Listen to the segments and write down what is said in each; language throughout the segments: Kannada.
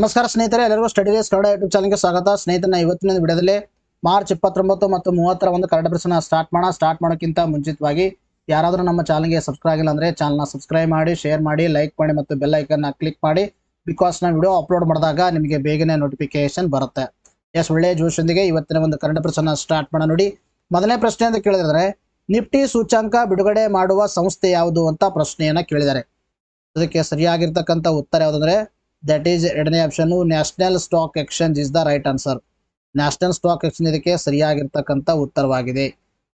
ನಮಸ್ಕಾರ ಸ್ನೇಹಿತರೆ ಎಲ್ಲರಿಗೂ ಸ್ಟಡಿ ಡೇಸ್ ಕನ್ನಡ ಯೂಟ್ಯೂಬ್ ಚಾನಲ್ಗೆ ಸ್ವಾಗತ ಸ್ನೇಹಿತರ ಇವತ್ತಿನ ವಿಡಿಯೋದಲ್ಲಿ ಮಾರ್ಚ್ ಇಪ್ಪತ್ತೊಂಬತ್ತು ಮತ್ತು ಮೂವತ್ತರ ಒಂದು ಕನ್ನಡ ಪ್ರಸನ್ನ ಸ್ಟಾರ್ಟ್ ಮಾಡೋಣ ಸ್ಟಾರ್ಟ್ ಮಾಡೋಕ್ಕಿಂತ ಮುಂಚಿತವಾಗಿ ಯಾರಾದರೂ ನಮ್ಮ ಚಾನಲ್ಗೆ ಸಬ್ಸ್ಕ್ರೈಬ್ ಆಗಿಲ್ಲ ಅಂದರೆ ಚಾನಲ್ನ ಸಬ್ಸ್ಕ್ರೈಬ್ ಮಾಡಿ ಶೇರ್ ಮಾಡಿ ಲೈಕ್ ಮಾಡಿ ಮತ್ತು ಬೆಲ್ ಐಕನ್ನ ಕ್ಲಿಕ್ ಮಾಡಿ ಬಿಕಾಸ್ ನಾವು ವಿಡಿಯೋ ಅಪ್ಲೋಡ್ ಮಾಡಿದಾಗ ನಿಮಗೆ ಬೇಗನೆ ನೋಟಿಫಿಕೇಶನ್ ಬರುತ್ತೆ ಎಸ್ ಒಳ್ಳೆಯ ಜೋಶೊಂದಿಗೆ ಇವತ್ತಿನ ಒಂದು ಕನ್ನಡ ಪ್ರಸನ್ನ ಸ್ಟಾರ್ಟ್ ಮಾಡೋಣ ನೋಡಿ ಮೊದಲನೇ ಪ್ರಶ್ನೆ ಅಂತ ಕೇಳಿದ್ರೆ ನಿಫ್ಟಿ ಸೂಚ್ಯಾಂಕ ಬಿಡುಗಡೆ ಮಾಡುವ ಸಂಸ್ಥೆ ಯಾವುದು ಅಂತ ಪ್ರಶ್ನೆಯನ್ನು ಕೇಳಿದ್ದಾರೆ ಅದಕ್ಕೆ ಸರಿಯಾಗಿರ್ತಕ್ಕಂಥ ಉತ್ತರ ಯಾವುದಂದ್ರೆ ದಟ್ ಈಸ್ ಎರಡನೇ option national stock exchange is the right answer national stock exchange ಇದಕ್ಕೆ ಸರಿಯಾಗಿರ್ತಕ್ಕಂಥ ಉತ್ತರವಾಗಿದೆ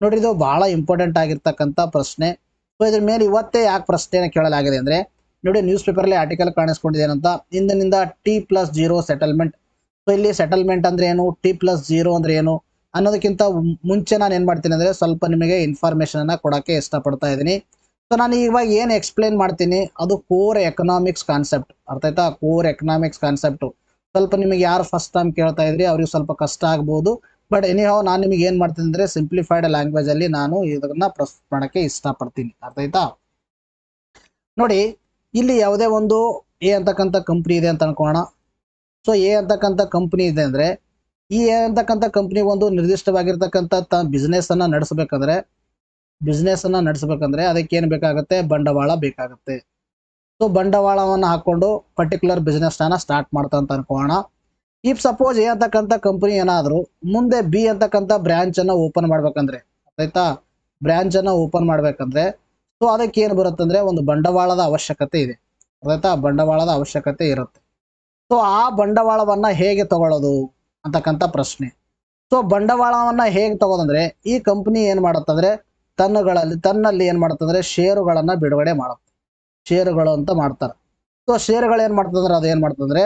ನೋಡಿ ಇದು ಬಹಳ ಇಂಪಾರ್ಟೆಂಟ್ ಆಗಿರ್ತಕ್ಕಂಥ ಪ್ರಶ್ನೆ ಸೊ ಇದ್ರ ಮೇಲೆ ಇವತ್ತೇ ಯಾಕೆ ಪ್ರಶ್ನೆ ಕೇಳಲಾಗಿದೆ ಅಂದ್ರೆ ನೋಡಿ ನ್ಯೂಸ್ ಅಲ್ಲಿ ಆರ್ಟಿಕಲ್ ಕಾಣಿಸ್ಕೊಂಡಿದೆ ಏನಂತ ಇಂದಿನಿಂದ T plus zero settlement so ಇಲ್ಲಿ ಸೆಟಲ್ಮೆಂಟ್ ಅಂದ್ರೆ ಏನು ಟಿ ಪ್ಲಸ್ ಜೀರೋ ಅಂದ್ರೆ ಏನು ಅನ್ನೋದಕ್ಕಿಂತ ಮುಂಚೆ ನಾನು ಏನ್ ಮಾಡ್ತೀನಿ ಅಂದ್ರೆ ಸ್ವಲ್ಪ ನಿಮಗೆ ಇನ್ಫಾರ್ಮೇಶನ್ ಅನ್ನ ಕೊಡಕ್ಕೆ ಇಷ್ಟಪಡ್ತಾ ಇದ್ದೀನಿ ಸೊ ನಾನು ಇವಾಗ ಏನು ಎಕ್ಸ್ಪ್ಲೇನ್ ಮಾಡ್ತೀನಿ ಅದು ಕೋರ್ ಎಕನಾಮಿಕ್ಸ್ ಕಾನ್ಸೆಪ್ಟ್ ಅರ್ಥ ಆಯ್ತಾ ಕೋರ್ ಎಕನಾಮಿಕ್ಸ್ ಕಾನ್ಸೆಪ್ಟು ಸ್ವಲ್ಪ ನಿಮಗೆ ಯಾರು ಫಸ್ಟ್ ಟೈಮ್ ಕೇಳ್ತಾ ಇದ್ರಿ ಅವ್ರಿಗೆ ಸ್ವಲ್ಪ ಕಷ್ಟ ಆಗ್ಬೋದು ಬಟ್ ಎನಿಹಾವ್ ನಾನು ನಿಮಗೆ ಏನು ಮಾಡ್ತೀನಿ ಅಂದರೆ ಸಿಂಪ್ಲಿಫೈಡ್ ಲ್ಯಾಂಗ್ವೇಜ್ ಅಲ್ಲಿ ನಾನು ಇದನ್ನ ಪ್ರಸ್ತುತ ಮಾಡೋಕ್ಕೆ ಇಷ್ಟಪಡ್ತೀನಿ ಅರ್ಥ ಆಯ್ತಾ ನೋಡಿ ಇಲ್ಲಿ ಯಾವುದೇ ಒಂದು ಎ ಅಂತಕ್ಕಂಥ ಕಂಪ್ನಿ ಇದೆ ಅಂತ ಅನ್ಕೋಣ ಸೊ ಎ ಅಂತಕ್ಕಂಥ ಕಂಪ್ನಿ ಇದೆ ಅಂದ್ರೆ ಈ ಎ ಅಂತಕ್ಕಂಥ ಕಂಪ್ನಿ ಒಂದು ನಿರ್ದಿಷ್ಟವಾಗಿರ್ತಕ್ಕಂಥ ಬಿಸ್ನೆಸ್ ಅನ್ನ ನಡೆಸಬೇಕಂದ್ರೆ ಬಿಸ್ನೆಸ್ ಅನ್ನ ನಡೆಸಬೇಕಂದ್ರೆ ಅದಕ್ಕೆ ಏನು ಬೇಕಾಗುತ್ತೆ ಬಂಡವಾಳ ಬೇಕಾಗುತ್ತೆ ಸೊ ಬಂಡವಾಳವನ್ನ ಹಾಕೊಂಡು ಪರ್ಟಿಕ್ಯುಲರ್ ಬಿಸ್ನೆಸ್ ನ ಸ್ಟಾರ್ಟ್ ಮಾಡ್ತಾ ಅಂತ ಅನ್ಕೋಣ ಇಫ್ ಸಪೋಸ್ ಎ ಅಂತಕ್ಕಂಥ ಕಂಪನಿ ಏನಾದ್ರು ಮುಂದೆ ಬಿ ಅಂತಕ್ಕಂಥ ಬ್ರಾಂಚ್ ಅನ್ನ ಓಪನ್ ಮಾಡ್ಬೇಕಂದ್ರೆ ಆಯ್ತಾ ಬ್ರಾಂಚ್ ಅನ್ನ ಓಪನ್ ಮಾಡ್ಬೇಕಂದ್ರೆ ಸೊ ಅದಕ್ಕೆ ಏನು ಬರುತ್ತಂದ್ರೆ ಒಂದು ಬಂಡವಾಳದ ಅವಶ್ಯಕತೆ ಇದೆ ಆಯ್ತಾ ಬಂಡವಾಳದ ಅವಶ್ಯಕತೆ ಇರುತ್ತೆ ಸೊ ಆ ಬಂಡವಾಳವನ್ನ ಹೇಗೆ ತಗೊಳ್ಳೋದು ಅಂತಕ್ಕಂಥ ಪ್ರಶ್ನೆ ಸೊ ಬಂಡವಾಳವನ್ನ ಹೇಗೆ ತಗೋದಂದ್ರೆ ಈ ಕಂಪನಿ ಏನ್ ಮಾಡತ್ತಂದ್ರೆ ತನ್ನಗಳಲ್ಲಿ ತನ್ನಲ್ಲಿ ಏನು ಮಾಡ್ತಂದ್ರೆ ಷೇರುಗಳನ್ನ ಬಿಡುಗಡೆ ಮಾಡುತ್ತೆ ಷೇರುಗಳು ಅಂತ ಮಾಡ್ತಾರೆ ಸೊ ಷೇರುಗಳು ಏನ್ ಮಾಡ್ತಂದ್ರೆ ಅದು ಏನು ಮಾಡ್ತಂದ್ರೆ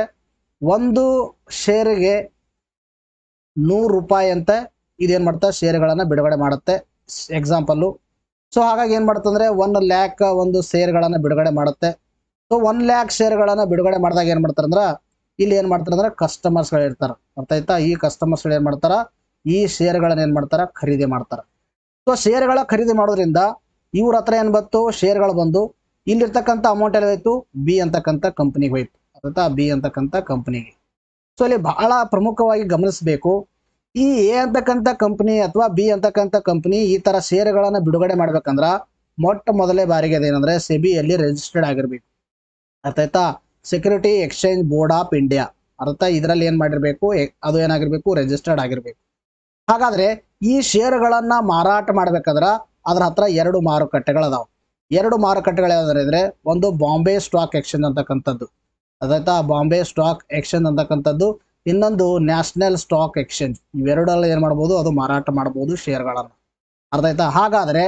ಒಂದು ಷೇರಿಗೆ ನೂರು ರೂಪಾಯಿ ಅಂತ ಇದೇನ್ ಮಾಡ್ತಾ ಷೇರುಗಳನ್ನು ಬಿಡುಗಡೆ ಮಾಡುತ್ತೆ ಎಕ್ಸಾಂಪಲ್ಲು ಸೊ ಹಾಗಾಗಿ ಏನ್ ಮಾಡ್ತಂದ್ರೆ ಒನ್ ಲ್ಯಾಕ್ ಒಂದು ಷೇರುಗಳನ್ನ ಬಿಡುಗಡೆ ಮಾಡುತ್ತೆ ಸೊ ಒನ್ ಲ್ಯಾಕ್ ಷೇರುಗಳನ್ನ ಬಿಡುಗಡೆ ಮಾಡಿದಾಗ ಏನ್ ಮಾಡ್ತಾರಂದ್ರೆ ಇಲ್ಲಿ ಏನ್ ಮಾಡ್ತಾರಂದ್ರೆ ಕಸ್ಟಮರ್ಸ್ಗಳು ಇರ್ತಾರೆ ಅರ್ಥ ಆಯ್ತಾ ಈ ಕಸ್ಟಮರ್ಸ್ಗಳು ಏನ್ ಮಾಡ್ತಾರ ಈ ಷೇರುಗಳನ್ನ ಏನ್ ಮಾಡ್ತಾರ ಖರೀದಿ ಮಾಡ್ತಾರ ಸೊ ಶೇರ್ಗಳ ಖರೀದಿ ಮಾಡೋದ್ರಿಂದ ಇವ್ರ ಹತ್ರ ಏನು ಬಂತು ಶೇರ್ಗಳು ಬಂದು ಇಲ್ಲಿರ್ತಕ್ಕಂಥ ಅಮೌಂಟ್ ಎಲ್ಲ ಹೋಯ್ತು ಬಿ ಅಂತಕ್ಕಂಥ ಕಂಪ್ನಿಗೆ ಹೋಯ್ತು ಅಥವಾ ಬಿ ಅಂತಕ್ಕಂಥ ಕಂಪ್ನಿಗೆ ಸೊ ಅಲ್ಲಿ ಬಹಳ ಪ್ರಮುಖವಾಗಿ ಗಮನಿಸಬೇಕು ಈ ಎ ಅಂತಕ್ಕಂಥ ಕಂಪ್ನಿ ಅಥವಾ ಬಿ ಅಂತಕ್ಕಂಥ ಕಂಪ್ನಿ ಈ ತರ ಶೇರ್ಗಳನ್ನ ಬಿಡುಗಡೆ ಮಾಡ್ಬೇಕಂದ್ರ ಮೊಟ್ಟ ಮೊದಲೇ ಬಾರಿಗೆ ಅದೇನಂದ್ರೆ ಸೆಬಿಯಲ್ಲಿ ರಿಜಿಸ್ಟರ್ಡ್ ಆಗಿರ್ಬೇಕು ಅರ್ಥ security exchange board of India ಅರ್ಥ ಇದರಲ್ಲಿ ಏನ್ ಮಾಡಿರ್ಬೇಕು ಅದು ಏನಾಗಿರ್ಬೇಕು ರಿಜಿಸ್ಟರ್ಡ್ ಆಗಿರ್ಬೇಕು ಹಾಗಾದ್ರೆ ಈ ಷೇರುಗಳನ್ನು ಮಾರಾಟ ಮಾಡ್ಬೇಕಾದ್ರ ಅದ್ರ ಹತ್ರ ಎರಡು ಅದಾವೆ ಎರಡು ಮಾರುಕಟ್ಟೆಗಳು ಯಾವ್ದಾರು ಇದ್ರೆ ಒಂದು ಬಾಂಬೆ ಸ್ಟಾಕ್ ಎಕ್ಸ್ಚೇಂಜ್ ಅಂತಕ್ಕಂಥದ್ದು ಅದಾಯ್ತಾ ಬಾಂಬೆ ಸ್ಟಾಕ್ ಎಕ್ಸ್ಚೇಂಜ್ ಅಂತಕ್ಕಂಥದ್ದು ಇನ್ನೊಂದು ನ್ಯಾಷನಲ್ ಸ್ಟಾಕ್ ಎಕ್ಸ್ಚೇಂಜ್ ಇವೆರಡಲ್ಲ ಏನ್ ಮಾಡ್ಬೋದು ಅದು ಮಾರಾಟ ಮಾಡಬಹುದು ಶೇರ್ಗಳನ್ನ ಅರ್ಥ ಹಾಗಾದ್ರೆ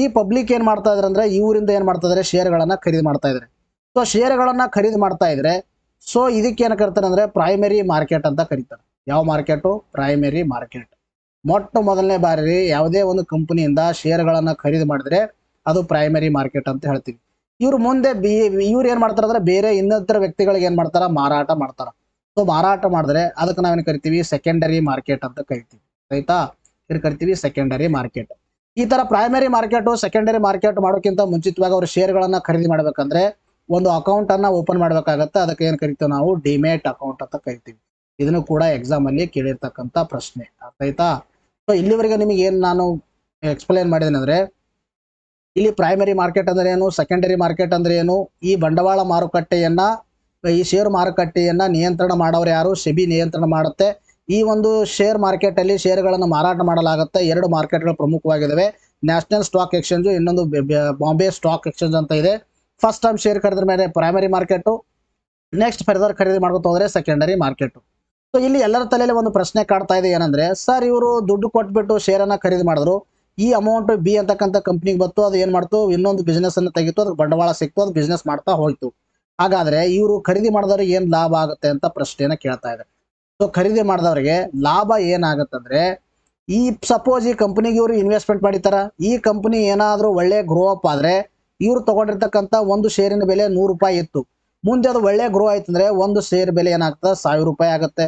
ಈ ಪಬ್ಲಿಕ್ ಏನ್ ಮಾಡ್ತಾ ಇದ್ದಾರೆ ಅಂದ್ರೆ ಇವರಿಂದ ಏನ್ ಮಾಡ್ತಾ ಇದ್ದಾರೆ ಶೇರ್ಗಳನ್ನ ಖರೀದಿ ಮಾಡ್ತಾ ಇದ್ದಾರೆ ಸೊ ಶೇರ್ಗಳನ್ನ ಖರೀದಿ ಮಾಡ್ತಾ ಇದ್ರೆ ಸೊ ಇದಕ್ಕೆ ಏನ್ ಕರಿತಾರೆ ಅಂದ್ರೆ ಪ್ರೈಮರಿ ಮಾರ್ಕೆಟ್ ಅಂತ ಕರೀತಾರೆ ಯಾವ ಮಾರ್ಕೆಟು ಪ್ರೈಮರಿ ಮಾರ್ಕೆಟ್ ಮೊಟ್ಟ ಮೊದಲನೇ ಬಾರಿ ಯಾವುದೇ ಒಂದು ಕಂಪನಿಯಿಂದ ಶೇರ್ಗಳನ್ನ ಖರೀದಿ ಮಾಡಿದ್ರೆ ಅದು ಪ್ರೈಮರಿ ಮಾರ್ಕೆಟ್ ಅಂತ ಹೇಳ್ತೀವಿ ಇವ್ರು ಮುಂದೆ ಬಿ ಇವ್ರು ಏನು ಮಾಡ್ತಾರೆ ಬೇರೆ ಇನ್ನಿತರ ವ್ಯಕ್ತಿಗಳಿಗೆ ಏನು ಮಾಡ್ತಾರೆ ಮಾರಾಟ ಮಾಡ್ತಾರ ಸೊ ಮಾರಾಟ ಮಾಡಿದ್ರೆ ಅದಕ್ಕೆ ನಾವೇನು ಕರಿತೀವಿ ಸೆಕೆಂಡರಿ ಮಾರ್ಕೆಟ್ ಅಂತ ಕರಿತೀವಿ ಆಯ್ತಾ ಏನು ಕರಿತೀವಿ ಸೆಕೆಂಡರಿ ಮಾರ್ಕೆಟ್ ಈ ತರ ಪ್ರೈಮರಿ ಮಾರ್ಕೆಟ್ ಸೆಕೆಂಡರಿ ಮಾರ್ಕೆಟ್ ಮಾಡೋಕ್ಕಿಂತ ಮುಂಚಿತವಾಗಿ ಅವರು ಗಳನ್ನ ಖರೀದಿ ಮಾಡ್ಬೇಕಂದ್ರೆ ಒಂದು ಅಕೌಂಟ್ ಅನ್ನ ಓಪನ್ ಮಾಡ್ಬೇಕಾಗತ್ತೆ ಅದಕ್ಕೆ ಏನ್ ಕರಿತೀವಿ ನಾವು ಡಿಮೇಟ್ ಅಕೌಂಟ್ ಅಂತ ಕರಿತೀವಿ ಇದನ್ನು ಕೂಡ ಎಕ್ಸಾಮ್ ಅಲ್ಲಿ ಕೇಳಿರ್ತಕ್ಕಂಥ ಪ್ರಶ್ನೆ ಆಯ್ತಾ ಸೊ ಇಲ್ಲಿವರೆಗೆ ನಿಮಗೆ ಏನು ನಾನು ಎಕ್ಸ್ಪ್ಲೇನ್ ಮಾಡಿದ್ದೇನೆ ಅಂದರೆ ಇಲ್ಲಿ ಪ್ರೈಮರಿ ಮಾರ್ಕೆಟ್ ಅಂದರೆ ಏನು ಸೆಕೆಂಡರಿ ಮಾರ್ಕೆಟ್ ಅಂದರೆ ಏನು ಈ ಬಂಡವಾಳ ಮಾರುಕಟ್ಟೆಯನ್ನು ಈ ಷೇರು ಮಾರುಕಟ್ಟೆಯನ್ನು ನಿಯಂತ್ರಣ ಮಾಡೋರು ಯಾರು ಸೆಬಿ ನಿಯಂತ್ರಣ ಮಾಡುತ್ತೆ ಈ ಒಂದು ಶೇರ್ ಮಾರ್ಕೆಟಲ್ಲಿ ಶೇರುಗಳನ್ನು ಮಾರಾಟ ಮಾಡಲಾಗುತ್ತೆ ಎರಡು ಮಾರ್ಕೆಟ್ಗಳು ಪ್ರಮುಖವಾಗಿದ್ದಾವೆ ನ್ಯಾಷನಲ್ ಸ್ಟಾಕ್ ಎಕ್ಸ್ಚೇಂಜು ಇನ್ನೊಂದು ಬಾಂಬೆ ಸ್ಟಾಕ್ ಎಕ್ಸ್ಚೇಂಜ್ ಅಂತ ಇದೆ ಫಸ್ಟ್ ಟೈಮ್ ಶೇರ್ ಖರೀದಿದ ಮೇಲೆ ಪ್ರೈಮರಿ ಮಾರ್ಕೆಟು ನೆಕ್ಸ್ಟ್ ಫರ್ದರ್ ಖರೀದಿ ಮಾಡ್ಕೊತ ಹೋದರೆ ಸೆಕೆಂಡರಿ ಮಾರ್ಕೆಟು ಸೊ ಇಲ್ಲಿ ಎಲ್ಲರ ತಲೆಯಲ್ಲಿ ಒಂದು ಪ್ರಶ್ನೆ ಕಾಡ್ತಾ ಇದೆ ಏನಂದ್ರೆ ಸರ್ ಇವರು ದುಡ್ಡು ಕೊಟ್ಬಿಟ್ಟು ಶೇರನ್ನು ಖರೀದಿ ಮಾಡಿದ್ರು ಈ ಅಮೌಂಟ್ ಬಿ ಅಂತಕ್ಕಂಥ ಕಂಪ್ನಿಗೆ ಬಂತು ಅದು ಏನು ಮಾಡ್ತು ಇನ್ನೊಂದು ಬಿಸ್ನೆಸ್ ಅನ್ನು ತೆಗಿತು ಅದಕ್ಕೆ ಬಂಡವಾಳ ಸಿಕ್ತು ಅದು ಬಿಸ್ನೆಸ್ ಮಾಡ್ತಾ ಹೋಯ್ತು ಹಾಗಾದ್ರೆ ಇವರು ಖರೀದಿ ಮಾಡಿದವ್ರಿಗೆ ಏನು ಲಾಭ ಆಗುತ್ತೆ ಅಂತ ಪ್ರಶ್ನೆಯನ್ನು ಕೇಳ್ತಾ ಇದೆ ಸೊ ಖರೀದಿ ಮಾಡಿದವ್ರಿಗೆ ಲಾಭ ಏನಾಗುತ್ತಂದ್ರೆ ಈ ಸಪೋಸ್ ಈ ಕಂಪನಿಗೆ ಇವರು ಇನ್ವೆಸ್ಟ್ಮೆಂಟ್ ಮಾಡಿತಾರ ಈ ಕಂಪನಿ ಏನಾದರೂ ಒಳ್ಳೆ ಗ್ರೋ ಅಪ್ ಆದ್ರೆ ಇವರು ತಗೊಂಡಿರ್ತಕ್ಕಂಥ ಒಂದು ಶೇರಿನ ಬೆಲೆ ನೂರು ರೂಪಾಯಿ ಇತ್ತು ಮುಂದೆ ಅದು ಒಳ್ಳೆ ಗ್ರೋ ಆಯ್ತಂದ್ರೆ ಒಂದು ಶೇರ್ ಬೆಲೆ ಏನಾಗ್ತದೆ ಸಾವಿರ ರೂಪಾಯಿ ಆಗುತ್ತೆ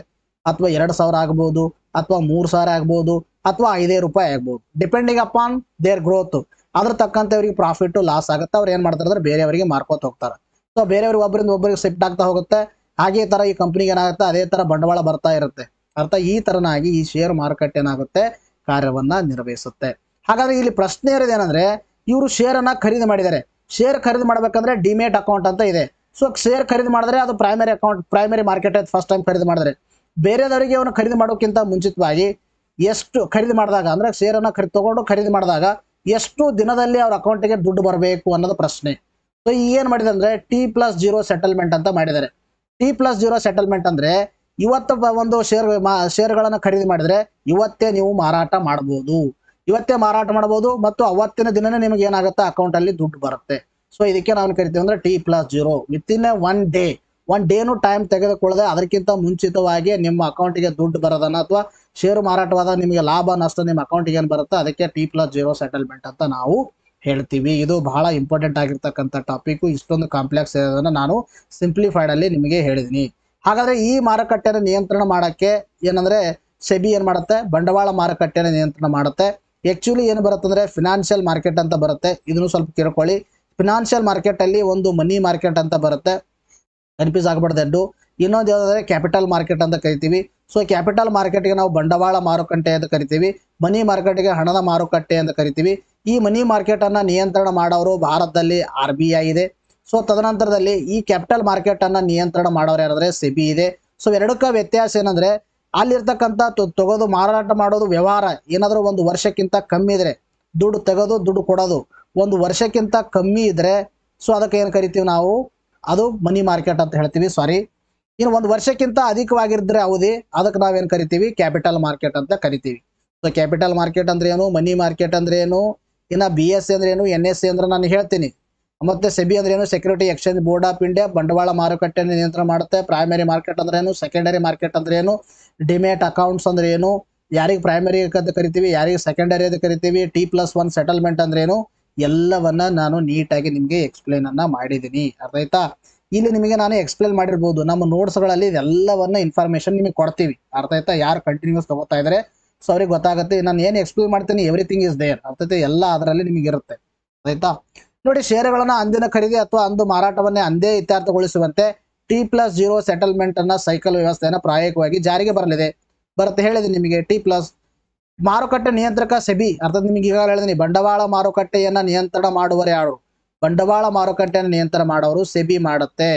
ಅಥವಾ ಎರಡ್ ಸಾವಿರ ಆಗ್ಬಹುದು ಅಥವಾ ಮೂರು ಸಾವಿರ ಆಗ್ಬಹುದು ಅಥವಾ ಐದೇ ರೂಪಾಯಿ ಆಗ್ಬಹುದು ಡಿಪೆಂಡಿಂಗ್ ಅಪಾನ್ ದೇರ್ ಗ್ರೋತ್ ಅದ್ರ ತಕ್ಕಂತೆ ಅವರಿಗೆ ಪ್ರಾಫಿಟ್ ಲಾಸ್ ಆಗುತ್ತೆ ಅವ್ರು ಏನ್ ಮಾಡ್ತಾರೆ ಅಂದ್ರೆ ಬೇರೆಯವರಿಗೆ ಮಾರ್ಕೋತ ಹೋಗ್ತಾರೆ ಸೊ ಬೇರೆಯವ್ರಿಗೆ ಒಬ್ಬರಿಂದ ಒಬ್ಬರಿಗೆ ಶಿಫ್ಟ್ ಆಗ್ತಾ ಹೋಗುತ್ತೆ ಹಾಗೆ ತರ ಈ ಕಂಪ್ನಿಗೆ ಏನಾಗುತ್ತೆ ಅದೇ ತರ ಬಂಡವಾಳ ಬರ್ತಾ ಇರುತ್ತೆ ಅರ್ಥ ಈ ತರನಾಗಿ ಈ ಶೇರ್ ಮಾರುಕಟ್ಟೆ ಏನಾಗುತ್ತೆ ಕಾರ್ಯವನ್ನ ನಿರ್ವಹಿಸುತ್ತೆ ಹಾಗಾದ್ರೆ ಇಲ್ಲಿ ಪ್ರಶ್ನೆ ಇರೋದೇನಂದ್ರೆ ಇವರು ಶೇರ್ ಅನ್ನ ಖರೀದಿ ಮಾಡಿದ್ದಾರೆ ಶೇರ್ ಖರೀದಿ ಮಾಡ್ಬೇಕಂದ್ರೆ ಡಿಮೇಟ್ ಅಕೌಂಟ್ ಅಂತ ಇದೆ ಸೊ ಶೇರ್ ಖರೀದಿ ಮಾಡಿದ್ರೆ ಅದು primary account primary market first time ಖರೀದಿ ಮಾಡಿದ್ರೆ ಬೇರೆದವರಿಗೆ ಅವನು ಖರೀದಿ ಮಾಡೋಕ್ಕಿಂತ ಮುಂಚಿತವಾಗಿ ಎಷ್ಟು ಖರೀದಿ ಮಾಡಿದಾಗ ಅಂದ್ರೆ ಷೇರನ್ನು ಖರೀದಿ ತಗೊಂಡು ಖರೀದಿ ಮಾಡಿದಾಗ ಎಷ್ಟು ದಿನದಲ್ಲಿ ಅವ್ರ ಅಕೌಂಟಿಗೆ ದುಡ್ಡು ಬರಬೇಕು ಅನ್ನೋದು ಪ್ರಶ್ನೆ ಸೊ ಏನು ಮಾಡಿದೆ ಅಂದರೆ ಟಿ ಪ್ಲಸ್ ಜೀರೋ ಸೆಟಲ್ಮೆಂಟ್ ಅಂತ ಮಾಡಿದ್ದಾರೆ ಟಿ ಪ್ಲಸ್ ಜೀರೋ ಸೆಟಲ್ಮೆಂಟ್ ಅಂದರೆ ಇವತ್ತು ಒಂದು ಶೇರ್ ಶೇರ್ಗಳನ್ನು ಖರೀದಿ ಮಾಡಿದರೆ ಇವತ್ತೇ ನೀವು ಮಾರಾಟ ಮಾಡ್ಬೋದು ಇವತ್ತೇ ಮಾರಾಟ ಮಾಡ್ಬೋದು ಮತ್ತು ಅವತ್ತಿನ ದಿನನೇ ನಿಮಗೆ ಏನಾಗುತ್ತೆ ಅಕೌಂಟಲ್ಲಿ ದುಡ್ಡು ಬರುತ್ತೆ ಸೊ ಇದಕ್ಕೆ ನಾವು ಕರಿತೀವಿ ಅಂದರೆ T plus zero with in a one day one ಡೇನು ಟೈಮ್ ತೆಗೆದುಕೊಳ್ಳದೆ ಅದಕ್ಕಿಂತ ಮುಂಚಿತವಾಗಿ ನಿಮ್ಮ ಅಕೌಂಟಿಗೆ ದುಡ್ಡು ಬರೋದನ್ನ ಅಥವಾ ಷೇರು ಮಾರಾಟವಾದ ನಿಮಗೆ ಲಾಭ ನಷ್ಟ ನಿಮ್ಮ ಅಕೌಂಟಿಗೆ ಏನು ಬರುತ್ತೆ ಅದಕ್ಕೆ ಟಿ ಪ್ಲಸ್ ಜೀರೋ ಸೆಟಲ್ಮೆಂಟ್ ಅಂತ ನಾವು ಹೇಳ್ತೀವಿ ಇದು ಬಹಳ ಇಂಪಾರ್ಟೆಂಟ್ ಆಗಿರ್ತಕ್ಕಂಥ ಟಾಪಿಕ್ ಇಷ್ಟೊಂದು ಕಾಂಪ್ಲೆಕ್ಸ್ ಇರೋದನ್ನ ನಾನು ಸಿಂಪ್ಲಿಫೈಡ್ ಅಲ್ಲಿ ನಿಮಗೆ ಹೇಳಿದ್ದೀನಿ ಹಾಗಾದ್ರೆ ಈ ಮಾರುಕಟ್ಟೆಯನ್ನು ನಿಯಂತ್ರಣ ಮಾಡೋಕ್ಕೆ ಏನಂದ್ರೆ ಸೆಬಿ ಏನು ಮಾಡುತ್ತೆ ಬಂಡವಾಳ ಮಾರುಕಟ್ಟೆಯನ್ನು ನಿಯಂತ್ರಣ ಮಾಡುತ್ತೆ ಆ್ಯಕ್ಚುಲಿ ಏನು ಬರುತ್ತೆ ಅಂದರೆ ಫಿನಾನ್ಷಿಯಲ್ ಮಾರ್ಕೆಟ್ ಅಂತ ಬರುತ್ತೆ ಇದನ್ನು ಸ್ವಲ್ಪ ತಿಳ್ಕೊಳ್ಳಿ ಫಿನಾನ್ಷಿಯಲ್ ಮಾರ್ಕೆಟಲ್ಲಿ ಒಂದು ಮನಿ ಮಾರ್ಕೆಟ್ ಅಂತ ಬರುತ್ತೆ ಕನ್ಫ್ಯೂಸ್ ಆಗಬಾರ್ದು ಇನ್ನೊಂದು ಯಾವ್ದಾದ್ರೆ ಕ್ಯಾಪಿಟಲ್ ಮಾರ್ಕೆಟ್ ಅಂತ ಕರಿತೀವಿ ಸೊ ಕ್ಯಾಪಿಟಲ್ ಮಾರ್ಕೆಟ್ಗೆ ನಾವು ಬಂಡವಾಳ ಮಾರುಕಟ್ಟೆ ಅಂತ ಕರಿತೀವಿ ಮನಿ ಮಾರ್ಕೆಟ್ಗೆ ಹಣದ ಮಾರುಕಟ್ಟೆ ಅಂತ ಕರಿತೀವಿ ಈ ಮನಿ ಮಾರ್ಕೆಟನ್ನು ನಿಯಂತ್ರಣ ಮಾಡೋರು ಭಾರತದಲ್ಲಿ ಆರ್ ಬಿ ಐ ಇದೆ ಸೊ ತದನಂತರದಲ್ಲಿ ಈ ಕ್ಯಾಪಿಟಲ್ ಮಾರ್ಕೆಟನ್ನು ನಿಯಂತ್ರಣ ಮಾಡೋರು ಯಾರಂದ್ರೆ ಸಿಬಿ ಇದೆ ಸೊ ಎರಡಕ್ಕ ವ್ಯತ್ಯಾಸ ಏನಂದ್ರೆ ಅಲ್ಲಿರ್ತಕ್ಕಂಥ ತೆಗೆದು ಮಾರಾಟ ಮಾಡೋದು ವ್ಯವಹಾರ ಏನಾದರೂ ಒಂದು ವರ್ಷಕ್ಕಿಂತ ಕಮ್ಮಿ ಇದ್ರೆ ದುಡ್ಡು ತೆಗೆದು ದುಡ್ಡು ಕೊಡೋದು ಒಂದು ವರ್ಷಕ್ಕಿಂತ ಕಮ್ಮಿ ಇದ್ರೆ ಸೊ ಅದಕ್ಕೆ ಏನು ಕರಿತೀವಿ ನಾವು ಅದು ಮನಿ ಮಾರ್ಕೆಟ್ ಅಂತ ಹೇಳ್ತೀವಿ ಸಾರಿ ಇನ್ನು ಒಂದು ವರ್ಷಕ್ಕಿಂತ ಅಧಿಕವಾಗಿದ್ರೆ ಅವಧಿ ಅದಕ್ಕೆ ನಾವೇನು ಕರಿತೀವಿ ಕ್ಯಾಪಿಟಲ್ ಮಾರ್ಕೆಟ್ ಅಂತ ಕರಿತೀವಿ ಸೊ ಕ್ಯಾಪಿಟಲ್ ಮಾರ್ಕೆಟ್ ಅಂದ್ರೆ ಏನು ಮನಿ ಮಾರ್ಕೆಟ್ ಅಂದ್ರೆ ಏನು ಇನ್ನು ಬಿ ಎಸ್ e ಅಂದ್ರೆ ಏನು ಎನ್ ಎಸ್ ಸಿ ಅಂದ್ರೆ ನಾನು ಹೇಳ್ತೀನಿ ಮತ್ತೆ ಸೆಬಿ ಅಂದ್ರೆ ಏನು security exchange board of India ಬಂಡವಾಳ ಮಾರುಕಟ್ಟೆಯನ್ನು ನಿಯಂತ್ರಣ ಮಾಡುತ್ತೆ ಪ್ರೈಮರಿ ಮಾರ್ಕೆಟ್ ಅಂದ್ರೆ ಏನು ಸೆಕೆಂಡರಿ ಮಾರ್ಕೆಟ್ ಅಂದ್ರೆ ಏನು ಡಿಮೇಟ್ ಅಕೌಂಟ್ಸ್ ಅಂದ್ರೆ ಏನು ಯಾರಿಗೆ ಪ್ರೈಮರಿ ಅಂತ ಕರಿತೀವಿ ಯಾರಿಗೆ ಸೆಕೆಂಡರಿ ಅಂತ ಕರಿತೀವಿ ಟಿ ಪ್ಲಸ್ ಒನ್ ಸೆಟಲ್ಮೆಂಟ್ ಅಂದ್ರೆ ಏನು ಎಲ್ಲವನ್ನ ನಾನು ನೀಟಾಗಿ ನಿಮಗೆ ಎಕ್ಸ್ಪ್ಲೇನ್ ಅನ್ನ ಮಾಡಿದೀನಿ ಅರ್ಥಾಯ್ತಾ ಇಲ್ಲಿ ನಿಮಗೆ ನಾನು ಎಕ್ಸ್ಪ್ಲೇನ್ ಮಾಡಿರ್ಬೋದು ನಮ್ಮ ನೋಟ್ಸ್ಗಳಲ್ಲಿ ಇದೆಲ್ಲವನ್ನ ಇನ್ಫಾರ್ಮೇಶನ್ ನಿಮಗೆ ಕೊಡ್ತೀವಿ ಅರ್ಥ ಆಯ್ತಾ ಯಾರು ಕಂಟಿನ್ಯೂಸ್ ತಗೋತಾ ಇದ್ರೆ ಸೊ ಅವ್ರಿಗೆ ಗೊತ್ತಾಗುತ್ತೆ ನಾನು ಏನು ಎಕ್ಸ್ಪ್ಲೇನ್ ಮಾಡ್ತೀನಿ ಎವ್ರಿಥಿಂಗ್ ಇಸ್ ದೇರ್ ಅರ್ಥೈತೆ ಎಲ್ಲ ಅದರಲ್ಲಿ ನಿಮಗೆ ಇರುತ್ತೆ ಆಯ್ತಾ ನೋಡಿ ಷೇರುಗಳನ್ನು ಅಂದಿನ ಖರೀದಿ ಅಥವಾ ಅಂದು ಮಾರಾಟವನ್ನೇ ಅಂದೇ ಇತ್ಯರ್ಥಗೊಳಿಸುವಂತೆ ಟಿ ಪ್ಲಸ್ ಜೀರೋ ಸೆಟಲ್ಮೆಂಟ್ ಅನ್ನ ಸೈಕಲ್ ವ್ಯವಸ್ಥೆಯನ್ನು ಪ್ರಾಯೋಗಿಕವಾಗಿ ಜಾರಿಗೆ ಬರಲಿದೆ ಬರುತ್ತೆ ಹೇಳಿದೆ ನಿಮಗೆ ಟಿ ಪ್ಲಸ್ ಮಾರುಕಟ್ಟೆ ನಿಯಂತ್ರಕ ಸೆಬಿ ಅರ್ಥಾತ್ ನಿಮ್ಗೆ ಈಗಾಗಲೇ ಹೇಳಿದೀನಿ ಬಂಡವಾಳ ಮಾರುಕಟ್ಟೆಯನ್ನ ನಿಯಂತ್ರಣ ಮಾಡುವರು ಯಾರು ಬಂಡವಾಳ ಮಾರುಕಟ್ಟೆಯನ್ನು ನಿಯಂತ್ರಣ ಮಾಡೋರು ಸೆಬಿ ಮಾಡುತ್ತೆ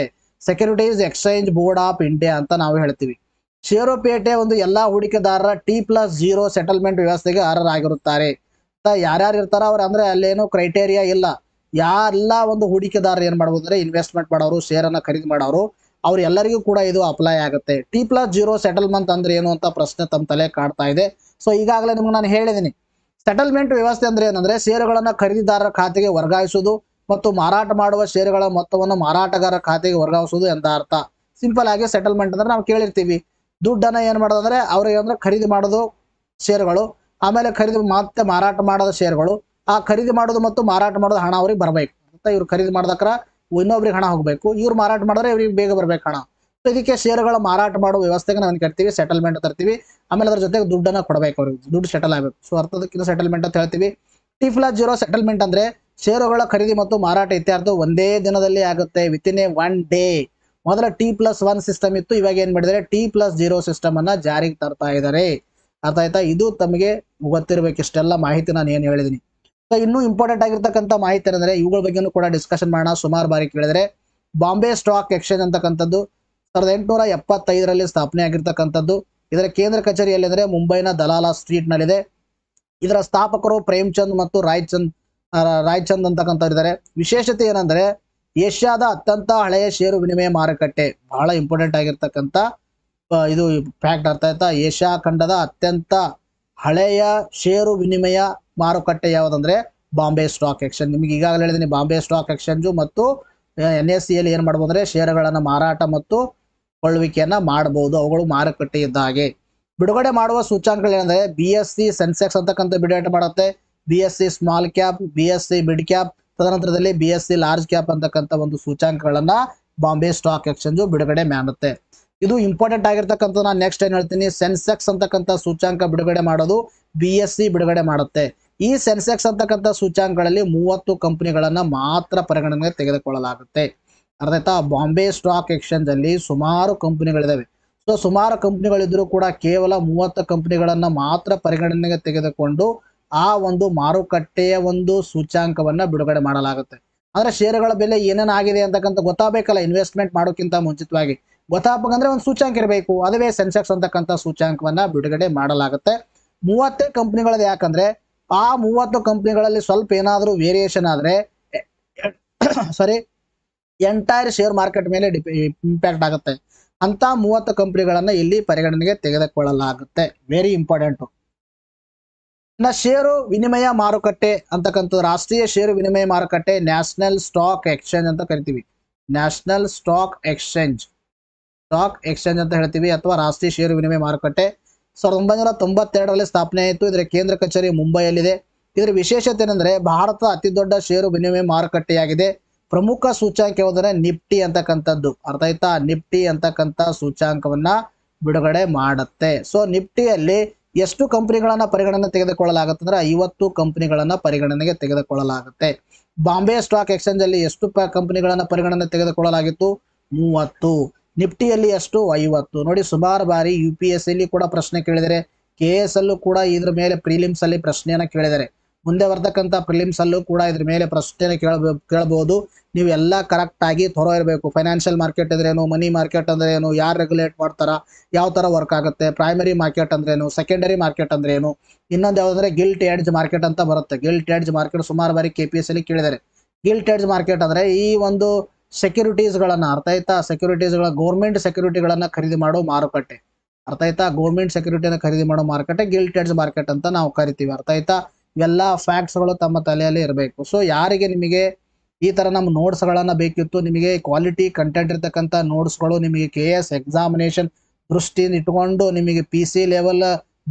securities exchange board of India ಅಂತ ನಾವು ಹೇಳ್ತೀವಿ ಪೇಟೆ ಒಂದು ಎಲ್ಲಾ ಹೂಡಿಕೆದಾರರ ಟಿ ಪ್ಲಸ್ ಜೀರೋ ಸೆಟಲ್ಮೆಂಟ್ ವ್ಯವಸ್ಥೆಗೆ ಅರ್ಹರಾಗಿರುತ್ತಾರೆ ಯಾರ್ಯಾರು ಇರ್ತಾರ ಅವ್ರ ಅಂದ್ರೆ ಅಲ್ಲೇನು ಕ್ರೈಟೇರಿಯಾ ಇಲ್ಲ ಯಾರೆಲ್ಲ ಒಂದು ಹೂಡಿಕೆದಾರರು ಏನ್ ಮಾಡ್ಬೋದು ಇನ್ವೆಸ್ಟ್ಮೆಂಟ್ ಮಾಡೋರು ಶೇರ್ ಅನ್ನ ಖರೀದಿ ಮಾಡೋರು ಅವರೆಲ್ಲರಿಗೂ ಕೂಡ ಇದು ಅಪ್ಲೈ ಆಗುತ್ತೆ ಟಿ ಪ್ಲಸ್ ಜೀರೋ ಸೆಟಲ್ಮೆಂಟ್ ಅಂದ್ರೆ ಏನು ಅಂತ ಪ್ರಶ್ನೆ ತಮ್ಮ ತಲೆ ಕಾಡ್ತಾ ಇದೆ ಸೊ ಈಗಾಗಲೇ ನಿಮ್ಗೆ ನಾನು ಹೇಳಿದಿನಿ ಸೆಟಲ್ಮೆಂಟ್ ವ್ಯವಸ್ಥೆ ಅಂದ್ರೆ ಏನಂದ್ರೆ ಷೇರುಗಳನ್ನ ಖರೀದಿದಾರರ ಖಾತೆಗೆ ವರ್ಗಾಯಿಸುವುದು ಮತ್ತು ಮಾರಾಟ ಮಾಡುವ ಷೇರುಗಳ ಮೊತ್ತವನ್ನು ಮಾರಾಟಗಾರರ ಖಾತೆಗೆ ವರ್ಗಾಯಿಸುವುದು ಎಂತ ಅರ್ಥ ಸಿಂಪಲ್ ಆಗಿ ಸೆಟಲ್ಮೆಂಟ್ ಅಂದ್ರೆ ನಾವು ಕೇಳಿರ್ತೀವಿ ದುಡ್ಡನ್ನ ಏನ್ ಮಾಡೋದಂದ್ರೆ ಅವ್ರಿಗೆ ಅಂದ್ರೆ ಖರೀದಿ ಮಾಡೋದು ಷೇರುಗಳು ಆಮೇಲೆ ಖರೀದಿ ಮತ್ತೆ ಮಾರಾಟ ಮಾಡೋದು ಷೇರುಗಳು ಆ ಖರೀದಿ ಮಾಡೋದು ಮತ್ತು ಮಾರಾಟ ಮಾಡೋದು ಹಣ ಅವ್ರಿಗೆ ಬರಬೇಕು ಅಂತ ಇವ್ರು ಖರೀದಿ ಮಾಡಿದಕ್ರ ಇನ್ನೊಬ್ರಿಗೆ ಹಣ ಹೋಗಬೇಕು ಇವ್ರು ಮಾರಾಟ ಮಾಡಿದ್ರೆ ಇವ್ರಿಗೆ ಬೇಗ ಬರಬೇಕು ಹಣ ಇದಕ್ಕೆ ಶೇರುಗಳ ಮಾರಾಟ ಮಾಡೋ ವ್ಯವಸ್ಥೆಗೆ ನಾವು ಕಟ್ತೀವಿ ಸೆಟಲ್ಮೆಂಟ್ ತರ್ತೀವಿ ಆಮೇಲೆ ಅದ್ರ ಜೊತೆಗೆ ದುಡ್ಡನ್ನ ಕೊಡಬೇಕು ಅವ್ರಿಗೆ ದುಡ್ಡು ಸೆಟಲ್ ಆಗಬೇಕು ಸೊ ಅರ್ಥದಕ್ಕಿಂತ ಸೆಟಲ್ಮೆಂಟ್ ಅಂತ ಹೇಳ್ತೀವಿ ಟಿಫ್ಲಾ ಜೀರೋ ಸೆಟಲ್ಮೆಂಟ್ ಅಂದ್ರೆ ಷೇರುಗಳ ಖರೀದಿ ಮತ್ತು ಮಾರಾಟ ಇತ್ಯಾರ್ಥ ಒಂದೇ ದಿನದಲ್ಲಿ ಆಗುತ್ತೆ with in a one day ಮೊದಲ ಟಿ ಪ್ಲಸ್ ಒನ್ ಸಿಸ್ಟಮ್ ಇತ್ತು ಇವಾಗ ಏನ್ ಮಾಡಿದರೆ ಟಿ ಪ್ಲಸ್ ಜೀರೋ ಸಿಸ್ಟಮ್ ಅನ್ನ ಜಾರಿಗೆ ತರ್ತಾ ಇದ್ದಾರೆ ಅರ್ಥ ಆಯ್ತಾ ಇದು ತಮಗೆ ಗೊತ್ತಿರಬೇಕು ಇಷ್ಟೆಲ್ಲ ಮಾಹಿತಿ ನಾನು ಏನು ಹೇಳಿದೀನಿ ಇನ್ನೂ ಇಂಪಾರ್ಟೆಂಟ್ ಆಗಿರ್ತಕ್ಕಂಥ ಮಾಹಿತಿ ಏನಂದ್ರೆ ಇವುಗಳ ಬಗ್ಗೆನೂ ಕೂಡ ಡಿಸ್ಕಷನ್ ಮಾಡೋಣ ಸುಮಾರು ಬಾರಿ ಕೇಳಿದ್ರೆ ಬಾಂಬೆ ಸ್ಟಾಕ್ ಎಕ್ಸ್ಚೇಂಜ್ ಅಂತಕ್ಕಂಥದ್ದು ಸಾವಿರದ ಎಂಟುನೂರ ಎಪ್ಪತ್ತೈದರಲ್ಲಿ ಸ್ಥಾಪನೆ ಆಗಿರ್ತಕ್ಕಂಥದ್ದು ಇದರ ಕೇಂದ್ರ ಕಚೇರಿ ಅಂದ್ರೆ ಮುಂಬೈನ ದಲಾಲ ಸ್ಟ್ರೀಟ್ ನಲ್ಲಿದೆ ಇದರ ಸ್ಥಾಪಕರು ಪ್ರೇಮ್ಚಂದ್ ಮತ್ತು ರಾಯ್ಚಂದ್ ರಾಯ್ಚಂದ್ ಚಂದ್ ಇದ್ದಾರೆ ವಿಶೇಷತೆ ಏನಂದ್ರೆ ಏಷ್ಯಾದ ಅತ್ಯಂತ ಹಳೆಯ ಷೇರು ವಿನಿಮಯ ಮಾರುಕಟ್ಟೆ ಬಹಳ ಇಂಪಾರ್ಟೆಂಟ್ ಆಗಿರ್ತಕ್ಕಂಥ ಇದು ಫ್ಯಾಕ್ಟ್ ಅರ್ಥ ಆಯ್ತಾ ಏಷ್ಯಾ ಖಂಡದ ಅತ್ಯಂತ ಹಳೆಯ ಷೇರು ವಿನಿಮಯ ಮಾರುಕಟ್ಟೆ ಯಾವುದಂದ್ರೆ ಬಾಂಬೆ ಸ್ಟಾಕ್ ಎಕ್ಸ್ಚೇಂಜ್ ನಿಮ್ಗೆ ಈಗಾಗಲೇ ಹೇಳಿದೀನಿ ಬಾಂಬೆ ಸ್ಟಾಕ್ ಎಕ್ಸ್ಚೇಂಜು ಮತ್ತು ಎನ್ ಎಸ್ ಸಿಯಲ್ಲಿ ಏನ್ ಮಾಡ್ಬೋದು ಅಂದ್ರೆ ಷೇರುಗಳನ್ನು ಮಾರಾಟ ಮತ್ತು ಕೊಳ್ಳುವಿಕೆಯನ್ನು ಮಾಡಬಹುದು ಅವುಗಳು ಮಾರುಕಟ್ಟೆ ಇದ್ದ ಹಾಗೆ ಬಿಡುಗಡೆ ಮಾಡುವ ಸೂಚಾಂಕಗಳು ಏನಂದ್ರೆ ಬಿ ಎಸ್ ಸಿ ಸೆನ್ಸೆಕ್ಸ್ ಅಂತಕ್ಕಂಥ ಬಿಡುಗಡೆ ಮಾಡುತ್ತೆ B S C small cap B S C mid cap ತದನಂತರದಲ್ಲಿ B S C large cap ಅಂತಕ್ಕಂಥ ಒಂದು ಸೂಚಾಂಕಗಳನ್ನ ಬಾಂಬೆ ಸ್ಟಾಕ್ ಎಕ್ಸ್ಚೇಂಜು ಬಿಡುಗಡೆ ಮಾಡುತ್ತೆ ಇದು ಇಂಪಾರ್ಟೆಂಟ್ ಆಗಿರ್ತಕ್ಕಂಥ ನಾನು ನೆಕ್ಸ್ಟ್ ಏನು ಹೇಳ್ತೀನಿ ಸೆನ್ಸೆಕ್ಸ್ ಅಂತಕ್ಕಂಥ ಸೂಚಾಂಕ ಬಿಡುಗಡೆ ಮಾಡೋದು ಬಿ ಎಸ್ ಸಿ ಬಿಡುಗಡೆ ಮಾಡುತ್ತೆ ಈ ಸೆನ್ಸೆಕ್ಸ್ ಅಂತಕ್ಕಂಥ ಸೂಚ್ಯಾಂಕಗಳಲ್ಲಿ ಮೂವತ್ತು ಕಂಪನಿಗಳನ್ನ ಮಾತ್ರ ಪರಿಗಣನೆಗೆ ತೆಗೆದುಕೊಳ್ಳಲಾಗುತ್ತೆ ಅರ್ಥ ಬಾಂಬೆ ಸ್ಟಾಕ್ ಎಕ್ಸ್ಚೇಂಜ್ ಅಲ್ಲಿ ಸುಮಾರು ಕಂಪನಿಗಳಿದಾವೆ ಸೊ ಸುಮಾರು ಕಂಪನಿಗಳಿದ್ರು ಕೂಡ ಕೇವಲ ಮೂವತ್ತು ಕಂಪನಿಗಳನ್ನ ಮಾತ್ರ ಪರಿಗಣನೆಗೆ ತೆಗೆದುಕೊಂಡು ಆ ಒಂದು ಮಾರುಕಟ್ಟೆಯ ಒಂದು ಸೂಚ್ಯಾಂಕವನ್ನ ಬಿಡುಗಡೆ ಮಾಡಲಾಗುತ್ತೆ ಅಂದ್ರೆ ಷೇರುಗಳ ಬೆಲೆ ಏನೇನಾಗಿದೆ ಆಗಿದೆ ಅಂತಕ್ಕಂಥ ಗೊತ್ತಾಗಬೇಕಲ್ಲ ಇನ್ವೆಸ್ಟ್ಮೆಂಟ್ ಮಾಡೋಕ್ಕಿಂತ ಮುಂಚಿತವಾಗಿ ಗೊತ್ತಾಗಬೇಕಂದ್ರೆ ಒಂದು ಸೂಚ್ಯಾಂಕ ಇರಬೇಕು ಅದುವೇ ಸೆನ್ಸೆಕ್ಸ್ ಅಂತಕ್ಕಂಥ ಸೂಚ್ಯಾಂಕವನ್ನ ಬಿಡುಗಡೆ ಮಾಡಲಾಗುತ್ತೆ ಮೂವತ್ತೇ ಕಂಪನಿಗಳದ್ದು ಯಾಕಂದ್ರೆ ಆ ಮೂವತ್ತು ಕಂಪ್ನಿಗಳಲ್ಲಿ ಸ್ವಲ್ಪ ಏನಾದರೂ ವೇರಿಯೇಷನ್ ಆದರೆ ಸಾರಿ ಎಂಟೈರ್ ಶೇರ್ ಮಾರ್ಕೆಟ್ ಮೇಲೆ ಇಂಪ್ಯಾಕ್ಟ್ ಆಗುತ್ತೆ ಅಂತ ಮೂವತ್ತು ಕಂಪ್ನಿಗಳನ್ನು ಇಲ್ಲಿ ಪರಿಗಣನೆಗೆ ತೆಗೆದುಕೊಳ್ಳಲಾಗುತ್ತೆ ವೆರಿ ಇಂಪಾರ್ಟೆಂಟು ಇನ್ನು ಷೇರು ವಿನಿಮಯ ಮಾರುಕಟ್ಟೆ ಅಂತಕ್ಕಂಥ ರಾಷ್ಟ್ರೀಯ ಷೇರು ವಿನಿಮಯ ಮಾರುಕಟ್ಟೆ ನ್ಯಾಷನಲ್ ಸ್ಟಾಕ್ ಎಕ್ಸ್ಚೇಂಜ್ ಅಂತ ಕರಿತೀವಿ national stock exchange stock exchange ಅಂತ ಹೇಳ್ತೀವಿ ಅಥವಾ ರಾಷ್ಟ್ರೀಯ ಷೇರು ವಿನಿಮಯ ಮಾರುಕಟ್ಟೆ ಸಾವಿರದ ಒಂಬೈನೂರ ತೊಂಬತ್ತೆರಡರಲ್ಲಿ ಸ್ಥಾಪನೆ ಆಯಿತು ಇದರ ಕೇಂದ್ರ ಕಚೇರಿ ಮುಂಬೈಯಲ್ಲಿದೆ ಇದರ ವಿಶೇಷತೆ ಏನಂದ್ರೆ ಭಾರತದ ಅತಿ ದೊಡ್ಡ ಷೇರು ವಿನಿಮಯ ಮಾರುಕಟ್ಟೆಯಾಗಿದೆ ಪ್ರಮುಖ ಸೂಚ್ಯಾಂಕ ಯಾವುದಂದ್ರೆ ನಿಫ್ಟಿ ಅಂತಕ್ಕಂಥದ್ದು ಅರ್ಥ ಆಯ್ತಾ ನಿಫ್ಟಿ ಅಂತಕ್ಕಂಥ ಸೂಚ್ಯಾಂಕವನ್ನ ಬಿಡುಗಡೆ ಮಾಡುತ್ತೆ ಸೊ ನಿಫ್ಟಿಯಲ್ಲಿ ಎಷ್ಟು ಕಂಪನಿಗಳನ್ನ ಪರಿಗಣನೆ ತೆಗೆದುಕೊಳ್ಳಲಾಗುತ್ತೆ ಅಂದ್ರೆ ಐವತ್ತು ಕಂಪನಿಗಳನ್ನ ಪರಿಗಣನೆಗೆ ತೆಗೆದುಕೊಳ್ಳಲಾಗುತ್ತೆ ಬಾಂಬೆ ಸ್ಟಾಕ್ ಎಕ್ಸ್ಚೇಂಜ್ ಅಲ್ಲಿ ಎಷ್ಟು ಕಂಪನಿಗಳನ್ನ ಪರಿಗಣನೆ ತೆಗೆದುಕೊಳ್ಳಲಾಗಿತ್ತು ಮೂವತ್ತು ನಿಫ್ಟಿಯಲ್ಲಿ ಅಷ್ಟು ಐವತ್ತು ನೋಡಿ ಸುಮಾರು ಬಾರಿ ಯು ಪಿ ಎಸ್ ಸಿಲಿ ಕೂಡ ಪ್ರಶ್ನೆ ಕೇಳಿದರೆ ಕೆ ಎಸ್ ಅಲ್ಲೂ ಕೂಡ ಇದ್ರ ಮೇಲೆ ಪ್ರಿಲಿಮ್ಸ್ ಅಲ್ಲಿ ಪ್ರಶ್ನೆಯನ್ನು ಕೇಳಿದರೆ ಮುಂದೆ ಬರ್ತಕ್ಕಂಥ ಪ್ರಿಲಿಮ್ಸ್ ಅಲ್ಲೂ ಕೂಡ ಇದ್ರ ಮೇಲೆ ಪ್ರಶ್ನೆಯನ್ನು ಕೇಳಬೇಕು ಕೇಳಬಹುದು ನೀವು ಎಲ್ಲ ಕರೆಕ್ಟ್ ಆಗಿ ತೊರೋ ಇರಬೇಕು ಫೈನಾನ್ಷಿಯಲ್ ಮಾರ್ಕೆಟ್ ಅಂದ್ರೇನು ಮನಿ ಮಾರ್ಕೆಟ್ ಅಂದ್ರೆ ಏನು ಯಾರು ರೆಗ್ಯುಲೇಟ್ ಮಾಡ್ತಾರ ಯಾವ ಥರ ವರ್ಕ್ ಆಗುತ್ತೆ ಪ್ರೈಮರಿ ಮಾರ್ಕೆಟ್ ಅಂದ್ರೇನು ಸೆಕೆಂಡರಿ ಮಾರ್ಕೆಟ್ ಅಂದ್ರೇನು ಇನ್ನೊಂದು ಯಾವುದಂದ್ರೆ ಗಿಲ್ಟ್ ಎಡ್ಜ್ ಮಾರ್ಕೆಟ್ ಅಂತ ಬರುತ್ತೆ ಗಿಲ್ಟ್ ಎಡ್ಜ್ ಮಾರ್ಕೆಟ್ ಸುಮಾರು ಬಾರಿ ಕೆ ಪಿ ಎಸ್ ಅಲ್ಲಿ ಕೇಳಿದ್ದಾರೆ ಗಿಲ್ಟ್ ಎಡ್ಜ್ ಮಾರ್ಕೆಟ್ ಅಂದ್ರೆ ಈ ಒಂದು ಸೆಕ್ಯೂರಿಟೀಸ್ಗಳನ್ನು ಅರ್ಥ ಆಯ್ತಾ ಗಳ ಗೌರ್ಮೆಂಟ್ ಸೆಕ್ಯೂರಿಟಿಗಳನ್ನು ಖರೀದಿ ಮಾಡೋ ಮಾರುಕಟ್ಟೆ ಅರ್ಥ ಆಯ್ತಾ ಗೌರ್ಮೆಂಟ್ ಸೆಕ್ಯೂರಿಟಿಯನ್ನು ಖರೀದಿ ಮಾಡೋ ಮಾರುಕಟ್ಟೆ ಗಿಲ್ಟೆಡ್ಸ್ ಮಾರ್ಕೆಟ್ ಅಂತ ನಾವು ಕರಿತೀವಿ ಅರ್ಥ ಆಯ್ತಾ ಎಲ್ಲ ಫ್ಯಾಕ್ಟ್ಸ್ಗಳು ತಮ್ಮ ತಲೆಯಲ್ಲಿ ಇರಬೇಕು ಸೊ ಯಾರಿಗೆ ನಿಮಗೆ ಈ ಥರ ನಮ್ಮ ಗಳನ್ನ ಬೇಕಿತ್ತು ನಿಮಗೆ ಕ್ವಾಲಿಟಿ ಕಂಟೆಂಟ್ ಇರ್ತಕ್ಕಂಥ ನೋಟ್ಸ್ಗಳು ನಿಮಗೆ ಕೆ ಎಸ್ ಎಕ್ಸಾಮಿನೇಷನ್ ದೃಷ್ಟಿಯಿಂದ ಇಟ್ಕೊಂಡು ನಿಮಗೆ ಪಿ ಸಿ ಲೆವೆಲ್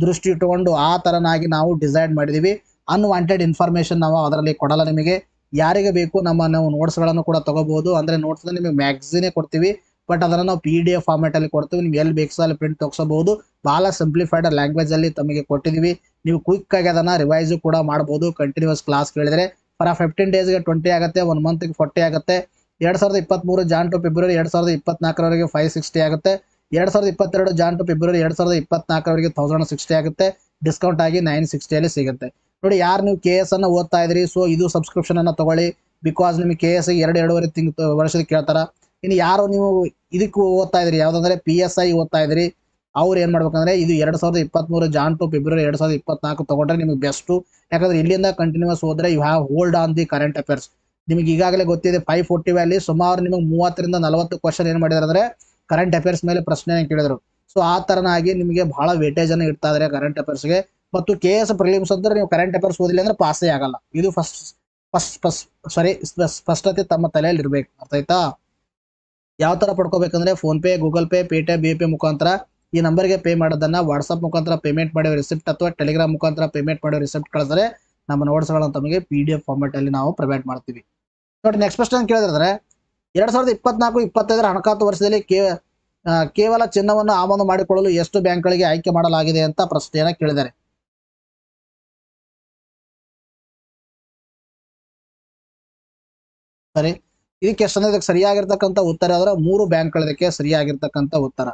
ದೃಷ್ಟಿ ಇಟ್ಕೊಂಡು ಆ ತರನಾಗಿ ನಾವು ಡಿಸೈಡ್ ಮಾಡಿದೀವಿ ಅನ್ವಾಂಟೆಡ್ ಇನ್ಫಾರ್ಮೇಷನ್ ನಾವು ಅದರಲ್ಲಿ ಕೊಡಲ್ಲ ನಿಮಗೆ ಯಾರಿಗೆ ಬೇಕು ನಮ್ಮ ನಾವು ನೋಟ್ಸ್ಗಳನ್ನು ಕೂಡ ತಗೋಬಹುದು ಅಂದರೆ ನೋಟ್ಸ್ನ ನಿಮಗೆ ಮ್ಯಾಗ್ಝಿನೇ ಕೊಡ್ತೀವಿ ಬಟ್ ಅದನ್ನು ನಾವು ಪಿ ಡಿ ಎಫ್ ಫಾರ್ಮೆಟ್ ಅಲ್ಲಿ ಕೊಡ್ತೀವಿ ನಿಮ್ಗೆ ಎಲ್ಲಿ ಬೇಕು ಅಲ್ಲಿ ಪ್ರಿಂಟ್ ತೋಗಿಸಬಹುದು ಬಹಳ ಸಿಂಪ್ಲಿಫೈಡ್ ಲ್ಯಾಂಗ್ವೇಜ್ ಅಲ್ಲಿ ತಮಗೆ ಕೊಟ್ಟಿದೀವಿ ನೀವು ಕ್ವಿಕ್ ಆಗಿ ಅದನ್ನ ರಿವೈಸ್ ಕೂಡ ಮಾಡಬಹುದು ಕಂಟಿನ್ಯೂಸ್ ಕ್ಲಾಸ್ ಕೇಳಿದ್ರೆ ಫಾರ್ ಫಿಫ್ಟೀನ್ ಡೇಸ್ಗೆ ಟ್ವೆಂಟಿ ಆಗುತ್ತೆ ಒನ್ ಮಂತ್ಗೆ ಫೋರ್ಟಿ ಆಗುತ್ತೆ ಎರಡ್ ಸಾವಿರದ ಇಪ್ಪತ್ಮೂರು ಜಾನ್ ಟು ಫೆಬ್ರವರಿ ಎರಡ್ ಸಾವಿರದ ಇಪ್ಪತ್ನಾಲ್ಕರವರೆಗೆ ಫೈವ್ ಸಿಕ್ಸ್ಟಿ ಆಗುತ್ತೆ ಎರಡ್ ಸಾವಿರದ ಇಪ್ಪತ್ತೆರಡು ಜಾನ್ ಟು ಫೆಬ್ರವರಿ ಎರಡ್ ಸಾವಿರದ ಇಪ್ಪತ್ನಾಲ್ಕರವರೆಗೆ ತೌಸಂಡ್ ಸಿಕ್ಸ್ಟಿ ಆಗುತ್ತೆ ಡಿಸ್ಕೌಂಟ್ ಆಗಿ ನೈನ್ ಸಿಕ್ಸ್ಟಿಯಲ್ಲಿ ಸಿಗುತ್ತೆ ನೋಡಿ ಯಾರು ನೀವು ಕೆ ಎಸ್ ಅನ್ನು ಓದ್ತಾ ಇದ್ರಿ ಸೊ ಇದು ಸಬ್ಸ್ಕ್ರಿಪ್ಷನ್ ಅನ್ನ ತಗೊಳ್ಳಿ ಬಿಕಾಸ್ ನಿಮಗೆ ಕೆ ಎಸ್ ಎರಡು ಎರಡೂವರೆ ತಿಂಗ್ ವರ್ಷದ ಕೇಳ್ತಾರ ಇನ್ನು ಯಾರು ನೀವು ಇದಕ್ಕೆ ಓದ್ತಾ ಇದ್ರಿ ಯಾವ್ದಂದ್ರೆ ಪಿ ಎಸ್ ಐ ಓದ್ತಾ ಇದ್ರಿ ಅವ್ರು ಏನ್ ಮಾಡ್ಬೇಕಂದ್ರೆ ಇದು ಎರಡ್ ಸಾವಿರದ ಮೂರು ಜಾನ್ ಟು ಫೆಬ್ರವರಿ ಎರಡ್ ಸಾವಿರದ ಇಪ್ಪತ್ನಾಲ್ಕು ತಗೊಂಡ್ರೆ ನಿಮ್ಗೆ ಬೆಸ್ಟ್ ಯಾಕಂದ್ರೆ ಇಲ್ಲಿಂದ ಕಂಟಿನ್ಯೂಸ್ ಹೋದ್ರೆ you have hold on the current affairs ನಿಮ್ಗೆ ಈಗಾಗಲೇ ಗೊತ್ತಿದೆ ಫೈವ್ ಫೋರ್ಟಿ ವ್ಯಾಲಿ ಸುಮಾರು ನಿಮಗೆ ಮೂವತ್ತರಿಂದ ನಲವತ್ತು ಕ್ವಶನ್ ಏನ್ ಮಾಡಿದಾರೆ ಅಂದ್ರೆ ಕರೆಂಟ್ ಅಫೇರ್ಸ್ ಮೇಲೆ ಪ್ರಶ್ನೆ ಕೇಳಿದ್ರು ಸೊ ಆ ತರನಾಗಿ ನಿಮಗೆ ಬಹಳ ವೇಟೇಜ್ ಅನ್ನು ಇಡ್ತಾ ಇದ್ದಾರೆ ಕರೆಂಟ್ ಅಫೇರ್ಸ್ಗೆ ಮತ್ತು ಕೆ ಎಸ್ ಪ್ರಿಲಿಮ್ಸ್ ಅಂದ್ರೆ ನೀವು ಕರೆಂಟ್ ಅಫೇರ್ಸ್ ಓದಿಲ್ಲ ಅಂದ್ರೆ ಪಾಸೇ ಆಗಲ್ಲ ಇದು ಫಸ್ಟ್ ಫಸ್ಟ್ ಫಸ್ಟ್ ಸಾರಿ ಸ್ಪಷ್ಟತೆ ತಮ್ಮ ತಲೆಯಲ್ಲಿ ಇರಬೇಕು ಅರ್ಥ ಆಯ್ತಾ ಯಾವ ತರ ಪಡ್ಕೋಬೇಕಂದ್ರೆ PhonePe Google Pay Paytm B P ಮುಖಾಂತರ ಈ ಗೆ ಪೇ ಮಾಡೋದನ್ನ ವಾಟ್ಸಪ್ ಮುಖಾಂತರ ಪೇಮೆಂಟ್ ಮಾಡಿ ರಿಸಿಪ್ಟ್ ಅಥವಾ ಟೆಲಿಗ್ರಾಮ್ ಮುಖಾಂತರ ಪೇಮೆಂಟ್ ಮಾಡೋ ರಿಸಿಪ್ಟ್ ಕಳಿಸಿದ್ರೆ ನಮ್ಮ ಗಳನ್ನ ತಮಗೆ ಪಿ ಡಿ ಎಫ್ ಫಾರ್ಮೆಟ್ ಅಲ್ಲಿ ನಾವು ಪ್ರೊವೈಡ್ ಮಾಡ್ತೀವಿ ನೋಡಿ ನೆಕ್ಸ್ಟ್ ಕ್ವಶನ್ ಕೇಳಿದ್ರೆ ಎರಡ್ ಸಾವಿರದ ಇಪ್ಪತ್ನಾಲ್ಕು ಇಪ್ಪತ್ತೈದರ ಹಣಕಾಸು ವರ್ಷದಲ್ಲಿ ಕೇವಲ ಚಿನ್ನವನ್ನು ಆಮದು ಮಾಡಿಕೊಳ್ಳಲು ಎಷ್ಟು ಬ್ಯಾಂಕ್ ಗಳಿಗೆ ಆಯ್ಕೆ ಮಾಡಲಾಗಿದೆ ಅಂತ ಪ್ರಶ್ನೆಯನ್ನ ಕೇಳಿದ್ದಾರೆ ಸರಿ ಈ ಇದಕ್ಕೆ ಸರಿಯಾಗಿರ್ತಕ್ಕಂಥ ಉತ್ತರ ಅಂದ್ರೆ ಮೂರು ಬ್ಯಾಂಕ್ಗಳದಕ್ಕೆ ಸರಿಯಾಗಿರ್ತಕ್ಕಂಥ ಉತ್ತರ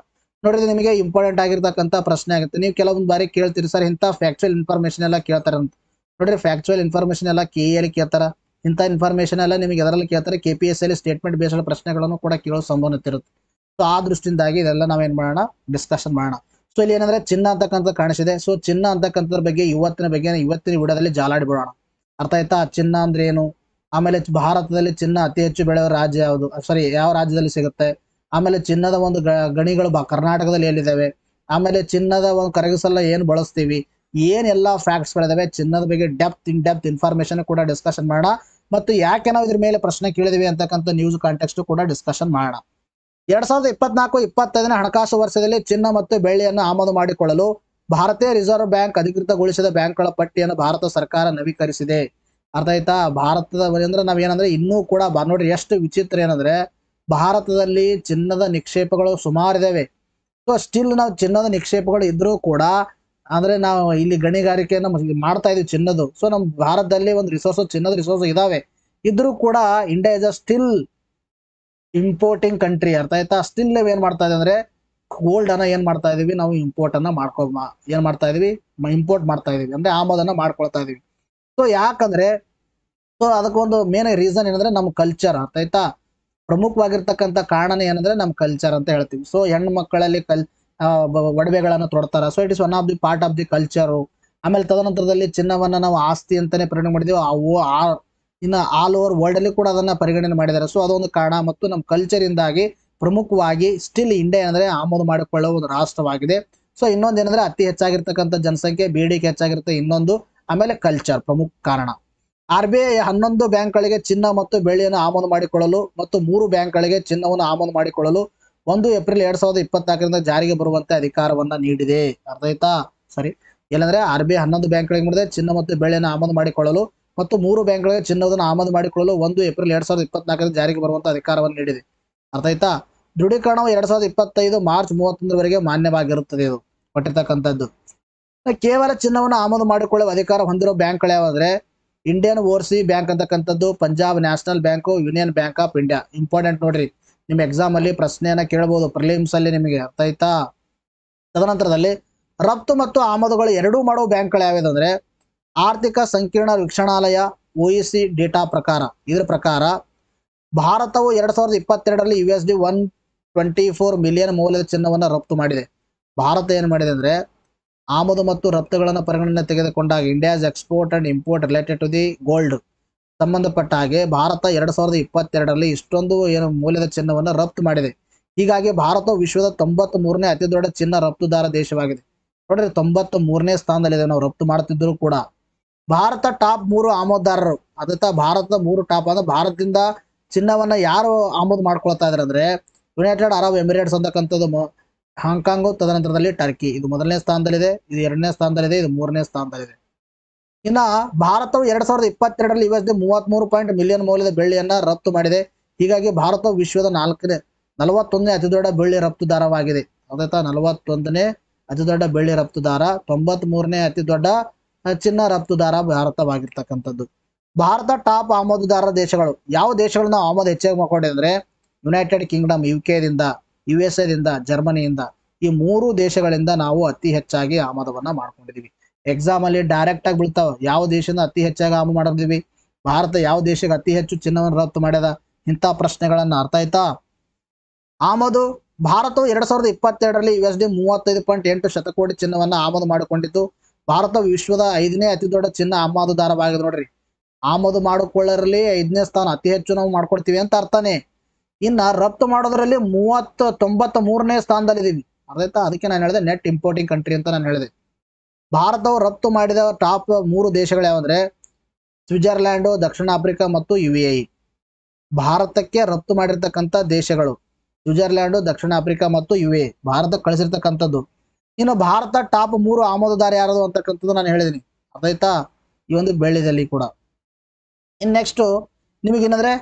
ನೋಡಿದ್ರೆ ನಿಮಗೆ ಇಂಪಾರ್ಟೆಂಟ್ ಆಗಿರ್ತಕ್ಕಂಥ ಪ್ರಶ್ನೆ ಆಗುತ್ತೆ ನೀವು ಕೆಲವೊಂದು ಬಾರಿ ಕೇಳ್ತೀರಿ ಸರ್ ಇಂಥ ಫ್ಯಾಕ್ಚುಯಲ್ ಇನ್ಫಾರ್ಮೇಶನ್ ಎಲ್ಲ ಕೇಳ್ತಾರೆ ಅಂತ ನೋಡಿದ್ರೆ ಫ್ಯಾಕ್ಚುಯಲ್ ಇನ್ಫಾರ್ಮೇಶನ್ ಎಲ್ಲ ಕೆ ಎಲ್ಲಿ ಕೇಳ್ತಾರ ಇಂಥ ಇನ್ಫಾರ್ಮೇಶನ್ ಎಲ್ಲ ನಿಮಗೆ ಅದರಲ್ಲಿ ಕೇಳ್ತಾರೆ ಕೆ ಪಿ ಎಸ್ ಎಲ್ಲಿ ಸ್ಟೇಟ್ಮೆಂಟ್ ಬೇಸ್ಡ್ ಪ್ರಶ್ನೆಗಳನ್ನು ಕೂಡ ಕೇಳೋ ಸಂಭವನತೆ ಇರುತ್ತೆ ಸೊ ಆ ದೃಷ್ಟಿಯಿಂದಾಗಿ ಇದೆಲ್ಲ ನಾವೇನು ಮಾಡೋಣ ಡಿಸ್ಕಶನ್ ಮಾಡೋಣ ಸೊ ಇಲ್ಲಿ ಏನಂದ್ರೆ ಚಿನ್ನ ಅಂತಕ್ಕಂಥ ಕಾಣಿಸಿದೆ ಸೊ ಚಿನ್ನ ಅಂತಕ್ಕಂಥದ್ರ ಬಗ್ಗೆ ಇವತ್ತಿನ ಬಗ್ಗೆ ಇವತ್ತಿನ ವಿಡಿಯೋದಲ್ಲಿ ಜಾಲಾಡಿ ಬಿಡೋಣ ಅರ್ಥ ಆಯ್ತಾ ಚಿನ್ನ ಅಂದ್ರೆ ಏನು ಆಮೇಲೆ ಭಾರತದಲ್ಲಿ ಚಿನ್ನ ಅತಿ ಹೆಚ್ಚು ಬೆಳೆಯುವ ರಾಜ್ಯ ಯಾವುದು ಸಾರಿ ಯಾವ ರಾಜ್ಯದಲ್ಲಿ ಸಿಗುತ್ತೆ ಆಮೇಲೆ ಚಿನ್ನದ ಒಂದು ಗಣಿಗಳು ಕರ್ನಾಟಕದಲ್ಲಿ ಎಲ್ಲಿದ್ದಾವೆ ಆಮೇಲೆ ಚಿನ್ನದ ಒಂದು ಕರಗಿಸಲ್ಲ ಏನು ಬಳಸ್ತೀವಿ ಏನೆಲ್ಲ ಫ್ಯಾಕ್ಟ್ಸ್ ಚಿನ್ನದ ಬಗ್ಗೆ ಡೆಪ್ತ್ ಇನ್ ಡೆಪ್ತ್ ಇನ್ಫಾರ್ಮೇಶನ್ ಕೂಡ ಡಿಸ್ಕಷನ್ ಮಾಡೋಣ ಮತ್ತು ಯಾಕೆ ನಾವು ಇದ್ರ ಮೇಲೆ ಪ್ರಶ್ನೆ ಕೇಳಿದಿವಿ ಅಂತಕ್ಕಂಥ ನ್ಯೂಸ್ ಕಾಂಟೆಕ್ಸ್ಟ್ ಕೂಡ ಡಿಸ್ಕಷನ್ ಮಾಡೋಣ ಎರಡ್ ಸಾವಿರದ ಇಪ್ಪತ್ನಾಲ್ಕು ಇಪ್ಪತ್ತೈದನೇ ಹಣಕಾಸು ವರ್ಷದಲ್ಲಿ ಚಿನ್ನ ಮತ್ತು ಬೆಳ್ಳಿಯನ್ನು ಆಮದು ಮಾಡಿಕೊಳ್ಳಲು ಭಾರತೀಯ ರಿಸರ್ವ್ ಬ್ಯಾಂಕ್ ಅಧಿಕೃತಗೊಳಿಸಿದ ಬ್ಯಾಂಕ್ಗಳ ಪಟ್ಟಿಯನ್ನು ಭಾರತ ಸರ್ಕಾರ ನವೀಕರಿಸಿದೆ ಅರ್ಥ ಆಯ್ತಾ ಭಾರತದ ಅಂದ್ರೆ ಏನಂದ್ರೆ ಇನ್ನೂ ಕೂಡ ನೋಡ್ರಿ ಎಷ್ಟು ವಿಚಿತ್ರ ಏನಂದ್ರೆ ಭಾರತದಲ್ಲಿ ಚಿನ್ನದ ನಿಕ್ಷೇಪಗಳು ಇದಾವೆ ಸೊ ಸ್ಟಿಲ್ ನಾವು ಚಿನ್ನದ ನಿಕ್ಷೇಪಗಳು ಇದ್ರೂ ಕೂಡ ಅಂದ್ರೆ ನಾವು ಇಲ್ಲಿ ಗಣಿಗಾರಿಕೆಯನ್ನು ಮಾಡ್ತಾ ಇದೀವಿ ಚಿನ್ನದು ಸೊ ನಮ್ಮ ಭಾರತದಲ್ಲಿ ಒಂದು ರಿಸೋರ್ಸ್ ಚಿನ್ನದ ರಿಸೋರ್ಸ್ ಇದಾವೆ ಇದ್ರೂ ಕೂಡ India is a still importing country ಅರ್ಥ ಆಯ್ತಾ ಸ್ಟಿಲ್ ನಾವು ಏನ್ ಮಾಡ್ತಾ ಇದೆ ಅಂದ್ರೆ ಗೋಲ್ಡ್ ಅನ್ನ ಏನ್ ಮಾಡ್ತಾ ಇದೀವಿ ನಾವು ಇಂಪೋರ್ಟ್ ಅನ್ನ ಮಾಡ್ಕೊ ಏನ್ ಮಾಡ್ತಾ ಇದೀವಿ ಇಂಪೋರ್ಟ್ ಮಾಡ್ತಾ ಇದೀವಿ ಅಂದ್ರೆ ಆಮದನ್ನ ಮಾಡ್ಕೊಳ್ತಾ ಇದೀವಿ ಸೊ ಯಾಕಂದ್ರೆ ಸೊ ಅದಕ್ಕೊಂದು ಮೇನ್ ರೀಸನ್ ಏನಂದ್ರೆ ನಮ್ಮ ಕಲ್ಚರ್ ಅರ್ಥ ಆಯ್ತಾ ಪ್ರಮುಖವಾಗಿರ್ತಕ್ಕಂಥ ಕಾರಣನೇ ಏನಂದ್ರೆ ನಮ್ಮ ಕಲ್ಚರ್ ಅಂತ ಹೇಳ್ತೀವಿ ಸೊ ಹೆಣ್ಣು ಮಕ್ಕಳಲ್ಲಿ ಕಲ್ ಒಡವೆಗಳನ್ನು ತೊಡ್ತಾರ so it is one of the part of the culture ಆಮೇಲೆ ತದನಂತರದಲ್ಲಿ ಚಿನ್ನವನ್ನ ನಾವು ಆಸ್ತಿ ಅಂತಾನೆ ಪರಿಗಣನೆ ಮಾಡಿದೀವಿ ಅವು ಆ ಇನ್ನು ಆಲ್ ಓವರ್ ವರ್ಲ್ಡ್ ಅಲ್ಲಿ ಕೂಡ ಅದನ್ನ ಪರಿಗಣನೆ ಮಾಡಿದ್ದಾರೆ ಸೊ ಅದೊಂದು ಕಾರಣ ಮತ್ತು ನಮ್ಮ ಕಲ್ಚರ್ ಇಂದಾಗಿ ಪ್ರಮುಖವಾಗಿ ಸ್ಟಿಲ್ ಇಂಡಿಯಾ ಏನಂದ್ರೆ ಆಮೋದು ಮಾಡಿಕೊಳ್ಳುವ ಒಂದು ರಾಷ್ಟ್ರವಾಗಿದೆ ಸೊ ಇನ್ನೊಂದು ಏನಂದ್ರೆ ಅತಿ ಹೆಚ್ಚಾಗಿರ್ತಕ್ಕಂಥ ಜನಸಂಖ್ಯೆ ಬೇಡಿಕೆ ಹೆಚ್ಚಾಗಿರುತ್ತೆ ಇನ್ನೊಂದು ಆಮೇಲೆ ಕಲ್ಚರ್ ಪ್ರಮುಖ ಕಾರಣ ಆರ್ ಬಿ ಐ ಹನ್ನೊಂದು ಬ್ಯಾಂಕ್ಗಳಿಗೆ ಚಿನ್ನ ಮತ್ತು ಬೆಳ್ಳಿಯನ್ನು ಆಮದು ಮಾಡಿಕೊಳ್ಳಲು ಮತ್ತು ಮೂರು ಬ್ಯಾಂಕ್ಗಳಿಗೆ ಚಿನ್ನವನ್ನು ಆಮದು ಮಾಡಿಕೊಳ್ಳಲು ಒಂದು ಏಪ್ರಿಲ್ ಎರಡ್ ಸಾವಿರದ ಇಪ್ಪತ್ನಾಲ್ಕರಿಂದ ಜಾರಿಗೆ ಬರುವಂತೆ ಅಧಿಕಾರವನ್ನ ನೀಡಿದೆ ಅರ್ಥ ಸರಿ ಇಲ್ಲಂದ್ರೆ ಆರ್ ಬಿ ಐ ಹನ್ನೊಂದು ಬ್ಯಾಂಕ್ಗಳಿಗೆ ಮಾಡಿದೆ ಚಿನ್ನ ಮತ್ತು ಬೆಳ್ಳಿಯನ್ನು ಆಮದು ಮಾಡಿಕೊಳ್ಳಲು ಮತ್ತು ಮೂರು ಬ್ಯಾಂಕ್ಗಳಿಗೆ ಚಿನ್ನವನ್ನು ಆಮದು ಮಾಡಿಕೊಳ್ಳಲು ಒಂದು ಏಪ್ರಿಲ್ ಎರಡ್ ಸಾವಿರದ ಇಪ್ಪತ್ನಾಲ್ಕರಿಂದ ಜಾರಿಗೆ ಬರುವಂತ ಅಧಿಕಾರವನ್ನು ನೀಡಿದೆ ಅರ್ಥ ದೃಢೀಕರಣವು ಎರಡ್ ಸಾವಿರದ ಇಪ್ಪತ್ತೈದು ಮಾರ್ಚ್ ಮೂವತ್ತೊಂದರವರೆಗೆ ಮಾನ್ಯವಾಗಿರುತ್ತದೆ ಇದು ಕೊಟ್ಟಿರ್ತಕ್ಕಂಥದ್ದು ಕೇವಲ ಚಿನ್ನವನ್ನು ಆಮದು ಮಾಡಿಕೊಳ್ಳುವ ಅಧಿಕಾರ ಹೊಂದಿರೋ ಬ್ಯಾಂಕ್ಗಳು ಯಾವಂದ್ರೆ ಇಂಡಿಯನ್ ಓವರ್ಸಿ ಬ್ಯಾಂಕ್ ಅಂತಕ್ಕಂಥದ್ದು Punjab national bank union bank of India important ನೋಡ್ರಿ ನಿಮ್ಮ ಎಕ್ಸಾಮ್ ಅಲ್ಲಿ ಪ್ರಶ್ನೆಯನ್ನ ಕೇಳಬಹುದು ಪ್ರಿಲಿಮ್ಸ್ ಅಲ್ಲಿ ನಿಮಗೆ ಅರ್ಥ ಆಯ್ತಾ ತದನಂತರದಲ್ಲಿ ರಫ್ತು ಮತ್ತು ಆಮದುಗಳು ಎರಡೂ ಮಾಡುವ ಬ್ಯಾಂಕ್ಗಳು ಯಾವ್ಯಾವ ಅಂದ್ರೆ ಆರ್ಥಿಕ ಸಂಕೀರ್ಣ ವೀಕ್ಷಣಾಲಯ ಒ ಇ ಸಿ ಡೇಟಾ ಪ್ರಕಾರ ಇದರ ಪ್ರಕಾರ ಭಾರತವು ಎರಡ್ ಸಾವಿರದ ಇಪ್ಪತ್ತೆರಡರಲ್ಲಿ U S D one twenty four million ಮೌಲ್ಯದ ಚಿನ್ನವನ್ನು ರಫ್ತು ಮಾಡಿದೆ ಭಾರತ ಏನು ಮಾಡಿದೆ ಅಂದ್ರೆ ಆಮದು ಮತ್ತು ರಫ್ತುಗಳನ್ನು ಪರಿಗಣನೆ ತೆಗೆದುಕೊಂಡಾಗ India's export and import related to the gold ಸಂಬಂಧಪಟ್ಟ ಹಾಗೆ ಭಾರತ ಎರಡ್ ಸಾವಿರದ ಇಪ್ಪತ್ತೆರಡರಲ್ಲಿ ಇಷ್ಟೊಂದು ಏನು ಮೌಲ್ಯದ ಚಿನ್ನವನ್ನು ರಫ್ತು ಮಾಡಿದೆ ಹೀಗಾಗಿ ಭಾರತ ವಿಶ್ವದ ತೊಂಬತ್ತ್ ಮೂರನೇ ಅತಿ ದೊಡ್ಡ ಚಿನ್ನ ರಫ್ತುದಾರ ದೇಶವಾಗಿದೆ ನೋಡ್ರಿ ತೊಂಬತ್ತ್ ಮೂರನೇ ಸ್ಥಾನದಲ್ಲಿದೆ ನಾವು ರಫ್ತು ಮಾಡುತ್ತಿದ್ದರೂ ಕೂಡ ಭಾರತ ಟಾಪ್ ಮೂರು ಆಮೋದಾರರು ಅದತ್ತ ಭಾರತದ ಮೂರು ಟಾಪ್ ಅಂದ್ರೆ ಭಾರತದಿಂದ ಚಿನ್ನವನ್ನ ಯಾರು ಆಮದು ಮಾಡ್ಕೊಳ್ತಾ ಇದಾರೆ ಅಂದ್ರೆ ಯುನೈಟೆಡ್ ಅರಬ್ ಎಮಿರೇಟ್ಸ್ ಅಂತಕ್ಕಂಥದ್ದು ಹಾಂಗ್ಕಾಂಗು ತದನಂತರದಲ್ಲಿ ಟರ್ಕಿ ಇದು ಮೊದಲನೇ ಸ್ಥಾನದಲ್ಲಿದೆ ಇದು ಎರಡನೇ ಸ್ಥಾನದಲ್ಲಿದೆ ಇದು ಮೂರನೇ ಸ್ಥಾನದಲ್ಲಿದೆ ಇನ್ನ ಭಾರತವು ಎರಡ್ ಸಾವಿರದ ಇಪ್ಪತ್ತೆರಡರಲ್ಲಿ ಯು ಡಿ ಪಾಯಿಂಟ್ ಮಿಲಿಯನ್ ಮೌಲ್ಯದ ಬೆಳ್ಳಿಯನ್ನ ರಫ್ತು ಮಾಡಿದೆ ಹೀಗಾಗಿ ಭಾರತವು ವಿಶ್ವದ ನಾಲ್ಕನೇ ನಲವತ್ತೊಂದನೇ ಅತಿ ದೊಡ್ಡ ಬೆಳ್ಳಿ ರಫ್ತುದಾರವಾಗಿದೆ ಅದಾಯ್ತಾ ನಲವತ್ತೊಂದನೇ ಅತಿ ದೊಡ್ಡ ಬೆಳ್ಳಿ ರಫ್ತುದಾರ ತೊಂಬತ್ ಮೂರನೇ ಅತಿ ದೊಡ್ಡ ಚಿನ್ನ ರಫ್ತುದಾರ ಭಾರತವಾಗಿರ್ತಕ್ಕಂಥದ್ದು ಭಾರತ ಟಾಪ್ ಆಮದುದಾರ ದೇಶಗಳು ಯಾವ ದೇಶಗಳನ್ನ ಆಮದು ಹೆಚ್ಚಾಗಿ ಮಾಡ್ಕೊಂಡಿದ್ರೆ ಯುನೈಟೆಡ್ ಕಿಂಗ್ಡಮ್ ಯು ದಿಂದ ಯು ಎಸ್ ಎದಿಂದ ಜರ್ಮನಿಯಿಂದ ಈ ಮೂರು ದೇಶಗಳಿಂದ ನಾವು ಅತಿ ಹೆಚ್ಚಾಗಿ ಆಮದವನ್ನ ಮಾಡ್ಕೊಂಡಿದೀವಿ ಎಕ್ಸಾಮ್ ಅಲ್ಲಿ ಡೈರೆಕ್ಟ್ ಆಗಿ ಬೀಳ್ತಾವ ಯಾವ ದೇಶದಿಂದ ಅತಿ ಹೆಚ್ಚಾಗಿ ಆಮದು ಮಾಡಿದ್ವಿ ಭಾರತ ಯಾವ ದೇಶಕ್ಕೆ ಅತಿ ಹೆಚ್ಚು ಚಿನ್ನವನ್ನು ರಫ್ತು ಮಾಡ್ಯದ ಇಂಥ ಪ್ರಶ್ನೆಗಳನ್ನ ಅರ್ಥ ಆಯ್ತಾ ಆಮದು ಭಾರತವು ಎರಡ್ ಸಾವಿರದ ಇಪ್ಪತ್ತೆರಡರಲ್ಲಿ ಯು ಎಸ್ ಡಿ ಮೂವತ್ತೈದು ಪಾಯಿಂಟ್ ಎಂಟು ಶತಕೋಟಿ ಚಿನ್ನವನ್ನ ಆಮದು ಮಾಡಿಕೊಂಡಿದ್ದು ಭಾರತ ವಿಶ್ವದ ಐದನೇ ಅತಿ ದೊಡ್ಡ ಚಿನ್ನ ಆಮದುದಾರವಾಗಿದೆ ನೋಡ್ರಿ ಆಮದು ಮಾಡಿಕೊಳ್ಳರಲ್ಲಿ ಐದನೇ ಸ್ಥಾನ ಅತಿ ಹೆಚ್ಚು ನಾವು ಮಾಡ್ಕೊಡ್ತೀವಿ ಅಂತ ಅರ್ಥನೇ ಇನ್ನ ರಫ್ತು ಮಾಡೋದ್ರಲ್ಲಿ ಮೂವತ್ತು ತೊಂಬತ್ತ ಮೂರನೇ ಸ್ಥಾನದಲ್ಲಿದ್ದೀವಿ ಅರ್ಥ ಅದಕ್ಕೆ ನಾನು ಹೇಳಿದೆ ನೆಟ್ ಇಂಪೋರ್ಟಿಂಗ್ ಕಂಟ್ರಿ ಅಂತ ನಾನು ಹೇಳಿದೆ ಭಾರತವು ರಫ್ತು ಮಾಡಿದ ಟಾಪ್ ಮೂರು ದೇಶಗಳು ಯಾವಂದ್ರೆ ಸ್ವಿಟ್ಜರ್ಲ್ಯಾಂಡು ದಕ್ಷಿಣ ಆಫ್ರಿಕಾ ಮತ್ತು ಯು e. ಭಾರತಕ್ಕೆ ರಫ್ತು ಮಾಡಿರ್ತಕ್ಕಂಥ ದೇಶಗಳು ಸ್ವಿಟ್ಜರ್ಲ್ಯಾಂಡು ದಕ್ಷಿಣ ಆಫ್ರಿಕಾ ಮತ್ತು ಯು ಎ e. ಭಾರತಕ್ಕೆ ಕಳಿಸಿರ್ತಕ್ಕಂಥದ್ದು ಇನ್ನು ಭಾರತ ಟಾಪ್ ಮೂರು ಆಮದುದಾರ ಯಾರದು ಅಂತಕ್ಕಂಥದ್ದು ನಾನು ಹೇಳಿದ್ದೀನಿ ಅದಾಯ್ತಾ ಈ ಒಂದು ಬೆಳ್ಳಿದಲ್ಲಿ ಕೂಡ ಇನ್ ನೆಕ್ಸ್ಟ್ ನಿಮಗೇನಂದ್ರೆ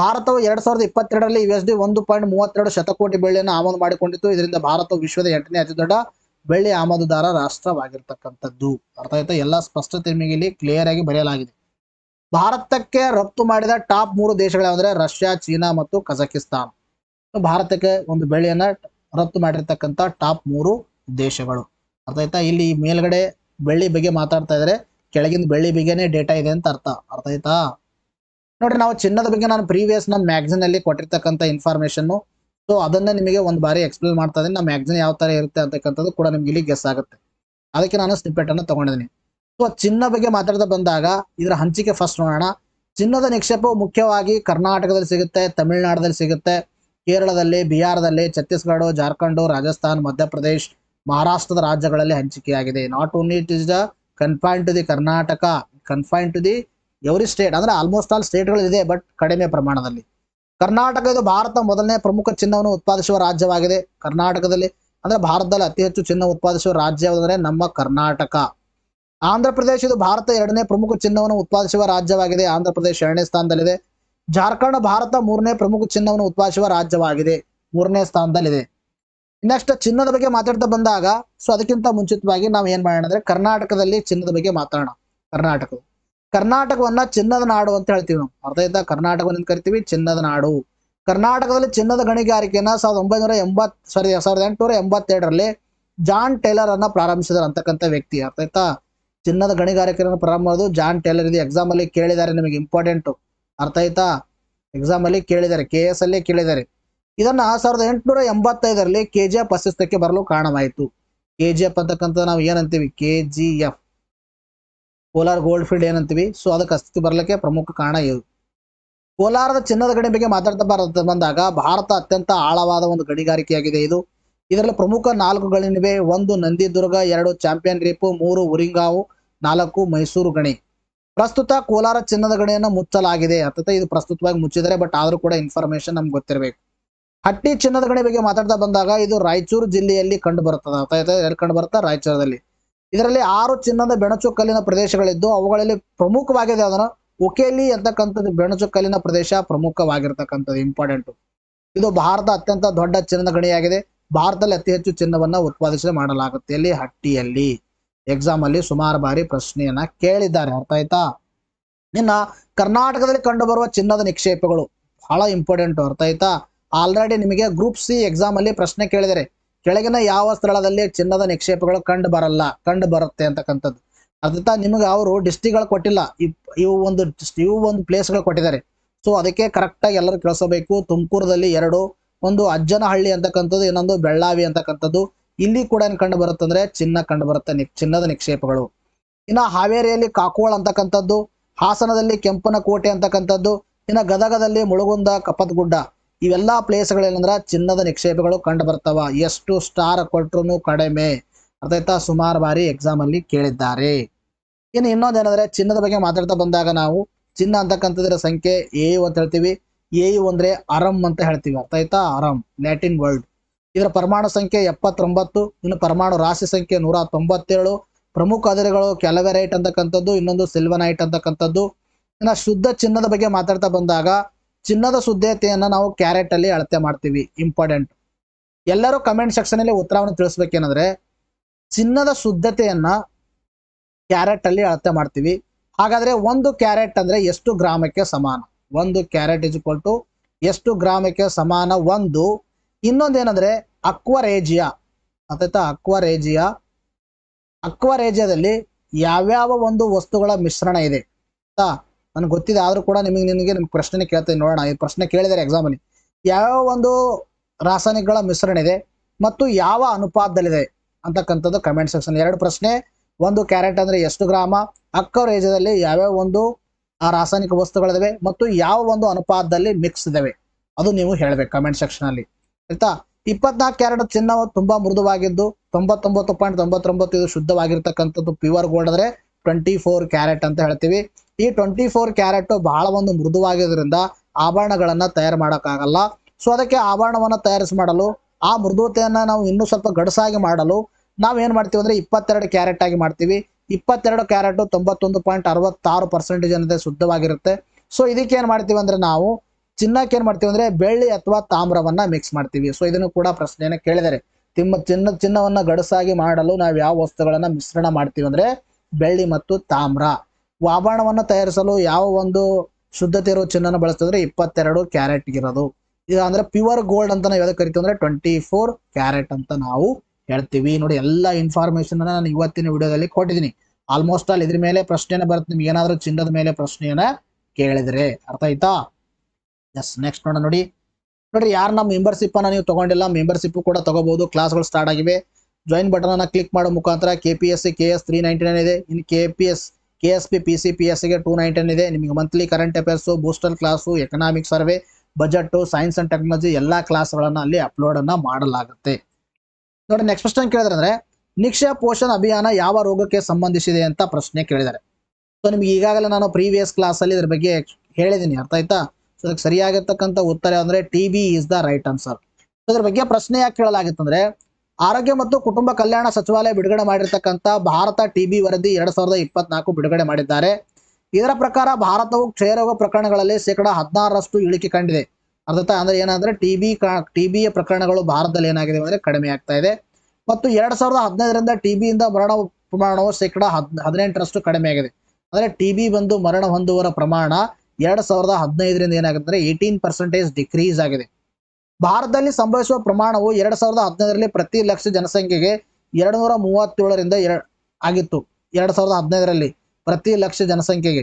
ಭಾರತವು ಎರಡ್ ಸಾವಿರದ ಇಪ್ಪತ್ತೆರಡರಲ್ಲಿ ಯು ಎಸ್ ಡಿ ಒಂದು ಪಾಯಿಂಟ್ ಮೂವತ್ತೆರಡು ಶತಕೋಟಿ ಬೆಳ್ಳಿಯನ್ನು ಆಮದು ಮಾಡಿಕೊಂಡಿತ್ತು ಇದರಿಂದ ಭಾರತವು ವಿಶ್ವದ ಎಂಟನೇ ಅತಿ ದೊಡ್ಡ ಬೆಳ್ಳಿ ಆಮದುದಾರ ರಾಷ್ಟ್ರವಾಗಿರ್ತಕ್ಕಂಥದ್ದು ಅರ್ಥ ಆಯ್ತಾ ಎಲ್ಲ ಸ್ಪಷ್ಟತೆ ನಿಮಗೆ ಇಲ್ಲಿ ಕ್ಲಿಯರ್ ಆಗಿ ಬರೆಯಲಾಗಿದೆ ಭಾರತಕ್ಕೆ ರಫ್ತು ಮಾಡಿದ ಟಾಪ್ ಮೂರು ದೇಶಗಳು ಅಂದ್ರೆ ರಷ್ಯಾ ಚೀನಾ ಮತ್ತು ಕಜಕಿಸ್ತಾನ್ ಭಾರತಕ್ಕೆ ಒಂದು ಬೆಳ್ಳಿಯನ್ನ ರಫ್ತು ಮಾಡಿರ್ತಕ್ಕಂಥ ಟಾಪ್ ಮೂರು ದೇಶಗಳು ಅರ್ಥ ಆಯ್ತಾ ಇಲ್ಲಿ ಮೇಲ್ಗಡೆ ಬೆಳ್ಳಿ ಬಗ್ಗೆ ಮಾತಾಡ್ತಾ ಇದ್ರೆ ಕೆಳಗಿನ ಬೆಳ್ಳಿ ಬಗ್ಗೆನೇ ಡೇಟಾ ಇದೆ ಅಂತ ಅರ್ಥ ಅರ್ಥ ಆಯ್ತಾ ನೋಡ್ರಿ ನಾವು ಚಿನ್ನದ ಬಗ್ಗೆ ನಾನು ಪ್ರೀವಿಯಸ್ ನಮ್ಮ ಮ್ಯಾಗ್ಝಿನ್ ಅಲ್ಲಿ ಕೊಟ್ಟಿರ್ತಕ್ಕಂಥ ಇನ್ಫಾರ್ಮೇಶನ್ ಸೊ ಅದನ್ನ ನಿಮಗೆ ಒಂದು ಬಾರಿ ಎಕ್ಸ್ಪ್ಲೇನ್ ಮಾಡ್ತಾ ಇದ್ದೀನಿ ನಮ್ಮ ಮ್ಯಾಗ್ಝಿನ್ ಯಾವ ತರ ಇರುತ್ತೆ ಅಂತಕ್ಕಂಥದ್ದು ಕೂಡ ನಿಮ್ಗೆ ಇಲ್ಲಿ ಗೆಸ್ ಆಗುತ್ತೆ ಅದಕ್ಕೆ ನಾನು ಸ್ನಿಪೆಟ್ ಅನ್ನು ತಗೊಂಡಿದ್ದೀನಿ ಸೊ ಚಿನ್ನ ಬಗ್ಗೆ ಮಾತಾಡ್ತಾ ಬಂದಾಗ ಇದರ ಹಂಚಿಕೆ ಫಸ್ಟ್ ನೋಡೋಣ ಚಿನ್ನದ ನಿಕ್ಷೇಪವು ಮುಖ್ಯವಾಗಿ ಕರ್ನಾಟಕದಲ್ಲಿ ಸಿಗುತ್ತೆ ತಮಿಳುನಾಡದಲ್ಲಿ ಸಿಗುತ್ತೆ ಕೇರಳದಲ್ಲಿ ಬಿಹಾರದಲ್ಲಿ ಛತ್ತೀಸ್ಗಢ ಜಾರ್ಖಂಡ್ ರಾಜಸ್ಥಾನ್ ಮಧ್ಯಪ್ರದೇಶ್ ಮಹಾರಾಷ್ಟ್ರದ ರಾಜ್ಯಗಳಲ್ಲಿ ಹಂಚಿಕೆಯಾಗಿದೆ not only it is the confine to the Karnataka confine to the every state ಅಂದ್ರೆ ಆಲ್ಮೋಸ್ಟ್ ಆಲ್ ಇದೆ ಬಟ್ ಕಡಿಮೆ ಪ್ರಮಾಣದಲ್ಲಿ ಕರ್ನಾಟಕ ಇದು ಭಾರತ ಮೊದಲನೇ ಪ್ರಮುಖ ಚಿನ್ನವನ್ನು ಉತ್ಪಾದಿಸುವ ರಾಜ್ಯವಾಗಿದೆ ಕರ್ನಾಟಕದಲ್ಲಿ ಅಂದ್ರೆ ಭಾರತದಲ್ಲಿ ಅತಿ ಹೆಚ್ಚು ಚಿನ್ನ ಉತ್ಪಾದಿಸುವ ರಾಜ್ಯ ಅಂದ್ರೆ ನಮ್ಮ ಕರ್ನಾಟಕ ಆಂಧ್ರ ಪ್ರದೇಶ ಇದು ಭಾರತ ಎರಡನೇ ಪ್ರಮುಖ ಚಿನ್ನವನ್ನು ಉತ್ಪಾದಿಸುವ ರಾಜ್ಯವಾಗಿದೆ ಆಂಧ್ರ ಪ್ರದೇಶ ಎರಡನೇ ಸ್ಥಾನದಲ್ಲಿದೆ ಜಾರ್ಖಂಡ್ ಭಾರತ ಮೂರನೇ ಪ್ರಮುಖ ಚಿನ್ನವನ್ನು ಉತ್ಪಾದಿಸುವ ರಾಜ್ಯವಾಗಿದೆ ಮೂರನೇ ಸ್ಥಾನದಲ್ಲಿದೆ ನೆಕ್ಸ್ಟ್ ಚಿನ್ನದ ಬಗ್ಗೆ ಮಾತಾಡ್ತಾ ಬಂದಾಗ ಸೊ ಅದಕ್ಕಿಂತ ಮುಂಚಿತವಾಗಿ ನಾವು ಏನ್ ಮಾಡೋಣ ಅಂದ್ರೆ ಕರ್ನಾಟಕದಲ್ಲಿ ಚಿನ್ನದ ಬಗ್ಗೆ ಮಾತಾಡೋಣ ಕರ್ನಾಟಕ ಕರ್ನಾಟಕವನ್ನ ಚಿನ್ನದ ನಾಡು ಅಂತ ಹೇಳ್ತೀವಿ ನಾವು ಅರ್ಥ ಆಯ್ತಾ ಕರ್ನಾಟಕವನ್ನು ಕರಿತೀವಿ ಚಿನ್ನದ ನಾಡು ಕರ್ನಾಟಕದಲ್ಲಿ ಚಿನ್ನದ ಗಣಿಗಾರಿಕೆಯನ್ನ ಸಾವಿರದ ಒಂಬೈನೂರ ಎಂಬತ್ ಸಾರಿ ಸಾವಿರದ ಎಂಟುನೂರ ಎಂಬತ್ತೆರಡರಲ್ಲಿ ಜಾನ್ ಟೇಲರ್ ಅನ್ನ ಪ್ರಾರಂಭಿಸಿದ ಅಂತಕ್ಕಂಥ ವ್ಯಕ್ತಿ ಅರ್ಥ ಆಯ್ತಾ ಚಿನ್ನದ ಗಣಿಗಾರಿಕೆಯನ್ನು ಪ್ರಾರಂಭ ಮಾಡೋದು ಜಾನ್ ಟೇಲರ್ ಇದು ಎಕ್ಸಾಮ್ ಅಲ್ಲಿ ಕೇಳಿದ್ದಾರೆ ನಿಮಗೆ ಇಂಪಾರ್ಟೆಂಟ್ ಅರ್ಥ ಆಯ್ತಾ ಎಕ್ಸಾಮ್ ಅಲ್ಲಿ ಕೇಳಿದ್ದಾರೆ ಕೆ ಎಸ್ ಅಲ್ಲಿ ಕೇಳಿದ್ದಾರೆ ಇದನ್ನ ಸಾವಿರದ ಎಂಟುನೂರ ಎಂಬತ್ತೈದರಲ್ಲಿ ಕೆ ಜಿ ಎಫ್ ಅಸ್ತಿತ್ವಕ್ಕೆ ಬರಲು ಕಾರಣವಾಯಿತು ಕೆ ಜಿ ಎಫ್ ಅಂತಕ್ಕಂಥ ನಾವು ಏನಂತೀವಿ K G F Kolar gold field ಏನಂತೀವಿ ಸೊ ಅದಕ್ಕೆ ಅಸ್ತಿತ್ವ ಬರಲಿಕ್ಕೆ ಪ್ರಮುಖ ಕಾರಣ ಇದು ಕೋಲಾರದ ಚಿನ್ನದ ಗಣಿ ಬಗ್ಗೆ ಮಾತಾಡ್ತಾ ಬಂದಾಗ ಭಾರತ ಅತ್ಯಂತ ಆಳವಾದ ಒಂದು ಗಣಿಗಾರಿಕೆಯಾಗಿದೆ ಇದು ಇದರಲ್ಲಿ ಪ್ರಮುಖ ನಾಲ್ಕು ಗಣಿವೆ ಒಂದು ನಂದಿದುರ್ಗ ಎರಡು ಚಾಂಪಿಯನ್ ರೀಪು ಮೂರು ಉರಿಂಗಾವು ನಾಲ್ಕು ಮೈಸೂರು ಗಣಿ ಪ್ರಸ್ತುತ ಕೋಲಾರ ಚಿನ್ನದ ಗಣಿಯನ್ನು ಮುಚ್ಚಲಾಗಿದೆ ಅಂತ ಇದು ಪ್ರಸ್ತುತವಾಗಿ ಮುಚ್ಚಿದರೆ ಬಟ್ ಆದರೂ ಕೂಡ ಇನ್ಫಾರ್ಮೇಶನ್ ನಮ್ಗೆ ಗೊತ್ತಿರಬೇಕು ಹಟ್ಟಿ ಚಿನ್ನದ ಗಣಿ ಬಗ್ಗೆ ಮಾತಾಡ್ತಾ ಬಂದಾಗ ಇದು ರಾಯಚೂರು ಜಿಲ್ಲೆಯಲ್ಲಿ ಕಂಡು ಬರ್ತದ ಎಲ್ಲಿ ಕಂಡು ಬರುತ್ತಾ ರಾಯಚೂರದಲ್ಲಿ ಇದರಲ್ಲಿ ಆರು ಚಿನ್ನದ ಬೆಣಚು ಕಲ್ಲಿನ ಪ್ರದೇಶಗಳಿದ್ದು ಅವುಗಳಲ್ಲಿ ಪ್ರಮುಖವಾಗಿದೆ ಅದನ್ನು ಉಕೇಲಿ ಅಂತಕ್ಕಂಥದ್ದು ಬೆಣಚು ಕಲ್ಲಿನ ಪ್ರದೇಶ ಪ್ರಮುಖವಾಗಿರ್ತಕ್ಕಂಥದ್ದು ಇಂಪಾರ್ಟೆಂಟ್ ಇದು ಭಾರತ ಅತ್ಯಂತ ದೊಡ್ಡ ಚಿನ್ನದ ಗಣಿಯಾಗಿದೆ ಭಾರತದಲ್ಲಿ ಅತಿ ಹೆಚ್ಚು ಚಿನ್ನವನ್ನ ಉತ್ಪಾದಿಸಲು ಮಾಡಲಾಗುತ್ತೆ ಇಲ್ಲಿ ಹಟ್ಟಿಯಲ್ಲಿ ಎಕ್ಸಾಮ್ ಅಲ್ಲಿ ಸುಮಾರು ಬಾರಿ ಪ್ರಶ್ನೆಯನ್ನ ಕೇಳಿದ್ದಾರೆ ಅರ್ಥ ಆಯ್ತಾ ಇನ್ನ ಕರ್ನಾಟಕದಲ್ಲಿ ಕಂಡುಬರುವ ಚಿನ್ನದ ನಿಕ್ಷೇಪಗಳು ಬಹಳ ಇಂಪಾರ್ಟೆಂಟ್ ಅರ್ಥ ಆಯ್ತಾ ಆಲ್ರೆಡಿ ನಿಮಗೆ ಗ್ರೂಪ್ ಸಿ ಎಕ್ಸಾಮ್ ಅಲ್ಲಿ ಪ್ರಶ್ನೆ ಕೇಳಿದರೆ ಕೆಳಗಿನ ಯಾವ ಸ್ಥಳದಲ್ಲಿ ಚಿನ್ನದ ನಿಕ್ಷೇಪಗಳು ಕಂಡು ಬರಲ್ಲ ಕಂಡು ಬರುತ್ತೆ ಅಂತಕ್ಕಂಥದ್ದು ಅದಂತ ನಿಮಗೆ ಅವರು ಡಿಸ್ಟಿಕ್ಗಳು ಕೊಟ್ಟಿಲ್ಲ ಇವು ಒಂದು ಇವು ಒಂದು ಪ್ಲೇಸ್ಗಳು ಕೊಟ್ಟಿದ್ದಾರೆ ಸೊ ಅದಕ್ಕೆ ಕರೆಕ್ಟಾಗಿ ಎಲ್ಲರೂ ಕೇಳಿಸಬೇಕು ತುಮಕೂರದಲ್ಲಿ ಎರಡು ಒಂದು ಅಜ್ಜನಹಳ್ಳಿ ಅಂತಕ್ಕಂಥದ್ದು ಇನ್ನೊಂದು ಬೆಳ್ಳಾವಿ ಅಂತಕ್ಕಂಥದ್ದು ಇಲ್ಲಿ ಕೂಡ ಏನು ಕಂಡು ಬರುತ್ತಂದ್ರೆ ಚಿನ್ನ ಕಂಡು ಬರುತ್ತೆ ಚಿನ್ನದ ನಿಕ್ಷೇಪಗಳು ಇನ್ನ ಹಾವೇರಿಯಲ್ಲಿ ಕಾಕೋಳ ಅಂತಕ್ಕಂಥದ್ದು ಹಾಸನದಲ್ಲಿ ಕೆಂಪನ ಕೋಟೆ ಅಂತಕ್ಕಂಥದ್ದು ಇನ್ನ ಗದಗದಲ್ಲಿ ಮುಳುಗುಂದ ಕಪ್ಪತ್ಗುಡ್ಡ ಇವೆಲ್ಲ ಪ್ಲೇಸ್ಗಳೇನಂದ್ರೆ ಚಿನ್ನದ ನಿಕ್ಷೇಪಗಳು ಕಂಡು ಬರ್ತಾವ ಎಷ್ಟು ಸ್ಟಾರ್ ಕೊಟ್ಟರು ಕಡಿಮೆ ಅರ್ಥಾಯ್ತಾ ಸುಮಾರು ಬಾರಿ ಎಕ್ಸಾಮ್ ಅಲ್ಲಿ ಕೇಳಿದ್ದಾರೆ ಇನ್ನು ಏನಂದ್ರೆ ಚಿನ್ನದ ಬಗ್ಗೆ ಮಾತಾಡ್ತಾ ಬಂದಾಗ ನಾವು ಚಿನ್ನ ಅಂತಕ್ಕಂಥದ್ರ ಸಂಖ್ಯೆ ಎ ಯು ಅಂತ ಹೇಳ್ತೀವಿ ಎ ಅಂದ್ರೆ ಅರಂ ಅಂತ ಹೇಳ್ತೀವಿ ಅರ್ಥ ಅರಂ ಲ್ಯಾಟಿನ್ ವರ್ಲ್ಡ್ ಇದರ ಪರಮಾಣು ಸಂಖ್ಯೆ ಎಪ್ಪತ್ತೊಂಬತ್ತು ಇನ್ನು ಪರಮಾಣು ರಾಶಿ ಸಂಖ್ಯೆ ನೂರ ತೊಂಬತ್ತೇಳು ಪ್ರಮುಖ ಅದಿರುಗಳು ರೈಟ್ ಅಂತಕ್ಕಂಥದ್ದು ಇನ್ನೊಂದು ಸಿಲ್ವನೈಟ್ ಅಂತಕ್ಕಂಥದ್ದು ಇನ್ನು ಶುದ್ಧ ಚಿನ್ನದ ಬಗ್ಗೆ ಮಾತಾಡ್ತಾ ಬಂದಾಗ ಚಿನ್ನದ ಶುದ್ಧತೆಯನ್ನು ನಾವು ಕ್ಯಾರೆಟ್ ಅಲ್ಲಿ ಅಳತೆ ಮಾಡ್ತೀವಿ ಇಂಪಾರ್ಟೆಂಟ್ ಎಲ್ಲರೂ ಕಮೆಂಟ್ ಸೆಕ್ಷನ್ ಅಲ್ಲಿ ಉತ್ತರವನ್ನು ತಿಳಿಸ್ಬೇಕೇನಂದ್ರೆ ಚಿನ್ನದ ಶುದ್ಧತೆಯನ್ನ ಕ್ಯಾರೆಟ್ ಅಲ್ಲಿ ಅಳತೆ ಮಾಡ್ತೀವಿ ಹಾಗಾದ್ರೆ ಒಂದು ಕ್ಯಾರೆಟ್ ಅಂದ್ರೆ ಎಷ್ಟು ಗ್ರಾಮಕ್ಕೆ ಸಮಾನ ಒಂದು ಕ್ಯಾರೆಟ್ ಇಸ್ ಇಕ್ವಲ್ ಟು ಎಷ್ಟು ಗ್ರಾಮಕ್ಕೆ ಸಮಾನ ಒಂದು ಇನ್ನೊಂದೇನಂದ್ರೆ ಅಕ್ವರೇಜಿಯಾ ಅಥವಾ ಅಕ್ವರೇಜಿಯಾ ಅಕ್ವರೇಜಿಯಾದಲ್ಲಿ ಯಾವ್ಯಾವ ಒಂದು ವಸ್ತುಗಳ ಮಿಶ್ರಣ ಇದೆ ನನಗೆ ಗೊತ್ತಿದೆ ಆದರೂ ಕೂಡ ನಿಮಗೆ ನಿಮಗೆ ನಿಮ್ಗೆ ಪ್ರಶ್ನೆ ಕೇಳ್ತೀನಿ ನೋಡೋಣ ಈ ಪ್ರಶ್ನೆ ಕೇಳಿದ್ದಾರೆ ಎಕ್ಸಾಮಲ್ಲಿ ಯಾವ ಒಂದು ರಾಸಾಯನಿಕಗಳ ಮಿಶ್ರಣ ಇದೆ ಮತ್ತು ಯಾವ ಅನುಪಾತದಲ್ಲಿದೆ ಅಂತಕ್ಕಂಥದ್ದು ಕಮೆಂಟ್ ಸೆಕ್ಷನ್ ಎರಡು ಪ್ರಶ್ನೆ ಒಂದು ಕ್ಯಾರೆಟ್ ಅಂದರೆ ಎಷ್ಟು ಗ್ರಾಮ ಅಕ್ಕ ರೇಜದಲ್ಲಿ ಯಾವ್ಯಾವ ಒಂದು ಆ ರಾಸಾಯನಿಕ ವಸ್ತುಗಳಿದಾವೆ ಮತ್ತು ಯಾವ ಒಂದು ಅನುಪಾತದಲ್ಲಿ ಮಿಕ್ಸ್ ಇದಾವೆ ಅದು ನೀವು ಹೇಳಬೇಕು ಕಮೆಂಟ್ ಸೆಕ್ಷನಲ್ಲಿ ಆಯ್ತಾ ಇಪ್ಪತ್ನಾಲ್ಕು ಕ್ಯಾರೆಟ್ ಚಿನ್ನವು ತುಂಬಾ ಮೃದುವಾಗಿದ್ದು ತೊಂಬತ್ತೊಂಬತ್ತು ಪಾಯಿಂಟ್ ತೊಂಬತ್ತೊಂಬತ್ತು ಇದು ಶುದ್ಧವಾಗಿರ್ತಕ್ಕಂಥದ್ದು ಪ್ಯೂರ್ ಗೋಲ್ಡ್ ಅಂದರೆ ಟ್ವೆಂಟಿ ಫೋರ್ ಕ್ಯಾರೆಟ್ ಅಂತ ಹೇಳ್ತೀವಿ ಈ ಟ್ವೆಂಟಿ ಫೋರ್ ಕ್ಯಾರೆಟ್ ಬಹಳ ಒಂದು ಮೃದುವಾಗಿರೋದ್ರಿಂದ ಆಭರಣಗಳನ್ನು ತಯಾರು ಮಾಡೋಕ್ಕಾಗಲ್ಲ ಸೊ ಅದಕ್ಕೆ ಆಭರಣವನ್ನು ತಯಾರಿಸಿ ಮಾಡಲು ಆ ಮೃದುವತೆಯನ್ನು ನಾವು ಇನ್ನೂ ಸ್ವಲ್ಪ ಗಡಸಾಗಿ ಮಾಡಲು ನಾವೇನು ಮಾಡ್ತೀವಿ ಅಂದರೆ ಇಪ್ಪತ್ತೆರಡು ಕ್ಯಾರೆಟ್ ಆಗಿ ಮಾಡ್ತೀವಿ ಇಪ್ಪತ್ತೆರಡು ಕ್ಯಾರೆಟ್ ತೊಂಬತ್ತೊಂದು ಪಾಯಿಂಟ್ ಅರವತ್ತಾರು ಪರ್ಸೆಂಟೇಜ್ ಅನ್ನೋದೇ ಶುದ್ಧವಾಗಿರುತ್ತೆ ಸೊ ಇದಕ್ಕೆ ಏನು ಮಾಡ್ತೀವಿ ಅಂದರೆ ನಾವು ಚಿನ್ನಕ್ಕೆ ಏನು ಮಾಡ್ತೀವಿ ಅಂದರೆ ಬೆಳ್ಳಿ ಅಥವಾ ತಾಮ್ರವನ್ನು ಮಿಕ್ಸ್ ಮಾಡ್ತೀವಿ ಸೊ ಇದನ್ನು ಕೂಡ ಪ್ರಶ್ನೆಯನ್ನು ಕೇಳಿದರೆ ತಿಮ್ಮ ಚಿನ್ನ ಚಿನ್ನವನ್ನು ಗಡಸಾಗಿ ಮಾಡಲು ನಾವು ಯಾವ ವಸ್ತುಗಳನ್ನು ಮಿಶ್ರಣ ಮಾಡ್ತೀವಿ ಅಂದರೆ ಬೆಳ್ಳಿ ಮತ್ತು ತಾಮ್ರ ಆಭರಣವನ್ನು ತಯಾರಿಸಲು ಯಾವ ಒಂದು ಶುದ್ಧತೆ ಇರೋ ಚಿನ್ನ ಬಳಸ್ತಂದ್ರೆ ಇಪ್ಪತ್ತೆರಡು ಕ್ಯಾರೆಟ್ ಇರೋದು ಇದು ಅಂದ್ರೆ ಪ್ಯೂರ್ ಗೋಲ್ಡ್ ಅಂತ ನಾವು ಯಾವ್ದು ಕರಿತೀವಿ ಅಂದ್ರೆ ಟ್ವೆಂಟಿ ಫೋರ್ ಕ್ಯಾರೆಟ್ ಅಂತ ನಾವು ಹೇಳ್ತೀವಿ ನೋಡಿ ಎಲ್ಲ ಇನ್ಫಾರ್ಮೇಶನ್ ಅನ್ನ ನಾನು ಇವತ್ತಿನ ವಿಡಿಯೋದಲ್ಲಿ ಕೊಟ್ಟಿದ್ದೀನಿ ಆಲ್ಮೋಸ್ಟ್ ಆಲ್ ಇದ್ರ ಮೇಲೆ ಪ್ರಶ್ನೆನೇ ಬರುತ್ತೆ ನಿಮ್ಗೆ ಏನಾದ್ರೂ ಚಿನ್ನದ ಮೇಲೆ ಪ್ರಶ್ನೆಯನ್ನ ಕೇಳಿದ್ರೆ ಅರ್ಥ ಆಯ್ತಾ ಎಸ್ ನೆಕ್ಸ್ಟ್ ನೋಡೋಣ ನೋಡಿ ನೋಡ್ರಿ ನಮ್ಮ ಮೆಂಬರ್ಶಿಪ್ ಅನ್ನ ನೀವು ತಗೊಂಡಿಲ್ಲ ಮೆಂಬರ್ಶಿಪ್ ಕೂಡ ತಗೋಬಹುದು ಕ್ಲಾಸ್ಗಳು ಸ್ಟಾರ್ಟ್ ಆಗಿವೆ ಜಾಯಿನ್ ಅನ್ನು ಕ್ಲಿಕ್ ಮಾಡೋ ಮುಖಾಂತರ K P S C K S three ninety nine ಇದೆ in K P S K S P P C P S two ninety nine ಇದೆ ನಿಮಗೆ monthly current affairs booster class economic survey budget science and technology ಎಲ್ಲ ಕ್ಲಾಸ್ಗಳನ್ನು ಅಲ್ಲಿ ಅಪ್ಲೋಡನ್ನು ಮಾಡಲಾಗುತ್ತೆ ನೋಡಿ ನೆಕ್ಸ್ಟ್ ಪ್ರಶ್ನೆ ಕೇಳಿದ್ರೆ ನಿಕ್ಷಯ ಪೋಷಣ ಅಭಿಯಾನ ಯಾವ ರೋಗಕ್ಕೆ ಸಂಬಂಧಿಸಿದೆ ಅಂತ ಪ್ರಶ್ನೆ ಕೇಳಿದ್ದಾರೆ ಸೊ ನಿಮ್ಗೆ ಈಗಾಗಲೇ ನಾನು ಪ್ರೀವಿಯಸ್ ಕ್ಲಾಸಲ್ಲಿ ಇದ್ರ ಬಗ್ಗೆ ಹೇಳಿದ್ದೀನಿ ಅರ್ಥ ಆಯ್ತಾ ಸೊ ಅದಕ್ಕೆ ಸರಿಯಾಗಿರ್ತಕ್ಕಂಥ ಉತ್ತರ ಅಂದರೆ T B is the right answer ಅದ್ರ ಬಗ್ಗೆ ಪ್ರಶ್ನೆ ಯಾಕೆ ಕೇಳಲಾಗಿತ್ತಂದ್ರೆ ಆರೋಗ್ಯ ಮತ್ತು ಕುಟುಂಬ ಕಲ್ಯಾಣ ಸಚಿವಾಲಯ ಬಿಡುಗಡೆ ಮಾಡಿರ್ತಕ್ಕಂಥ ಭಾರತ ಟಿಬಿ ವರದಿ ಎರಡ್ ಸಾವಿರದ ಇಪ್ಪತ್ನಾಲ್ಕು ಬಿಡುಗಡೆ ಮಾಡಿದ್ದಾರೆ ಇದರ ಪ್ರಕಾರ ಭಾರತವು ಕ್ಷಯರೋಗ ಪ್ರಕರಣಗಳಲ್ಲಿ ಶೇಕಡಾ ಹದಿನಾರರಷ್ಟು ಇಳಿಕೆ ಕಂಡಿದೆ ಅರ್ಥ ಅಂದ್ರೆ ಏನಂದ್ರೆ ಟಿಬಿ ಟಿಬಿಯ ಪ್ರಕರಣಗಳು ಭಾರತದಲ್ಲಿ ಏನಾಗಿದೆ ಅಂದ್ರೆ ಕಡಿಮೆ ಆಗ್ತಾ ಇದೆ ಮತ್ತು ಎರಡ್ ಸಾವಿರದ ಹದಿನೈದರಿಂದ ಟಿಬಿಯಿಂದ ಮರಣ ಪ್ರಮಾಣವು ಶೇಕಡಾ ಹದ್ ಹದಿನೆಂಟರಷ್ಟು ಕಡಿಮೆ ಆಗಿದೆ ಅಂದ್ರೆ ಟಿಬಿ ಬಂದು ಮರಣ ಹೊಂದುವರ ಪ್ರಮಾಣ ಎರಡ್ ಸಾವಿರದ ಹದಿನೈದರಿಂದ ಏನಾಗುತ್ತೆ ಅಂದ್ರೆ ಏಯ್ಟೀನ್ ಪರ್ಸೆಂಟೇಜ್ ಡಿಕ್ರೀಸ್ ಆಗಿದೆ ಭಾರತದಲ್ಲಿ ಸಂಭವಿಸುವ ಪ್ರಮಾಣವು ಎರಡ್ ಸಾವಿರದ ಹದಿನೈದರಲ್ಲಿ ಪ್ರತಿ ಲಕ್ಷ ಜನಸಂಖ್ಯೆಗೆ ಎರಡು ನೂರ ಮೂವತ್ತೇಳರಿಂದ ಆಗಿತ್ತು ಎರಡ್ ಸಾವಿರದ ಹದಿನೈದರಲ್ಲಿ ಪ್ರತಿ ಲಕ್ಷ ಜನಸಂಖ್ಯೆಗೆ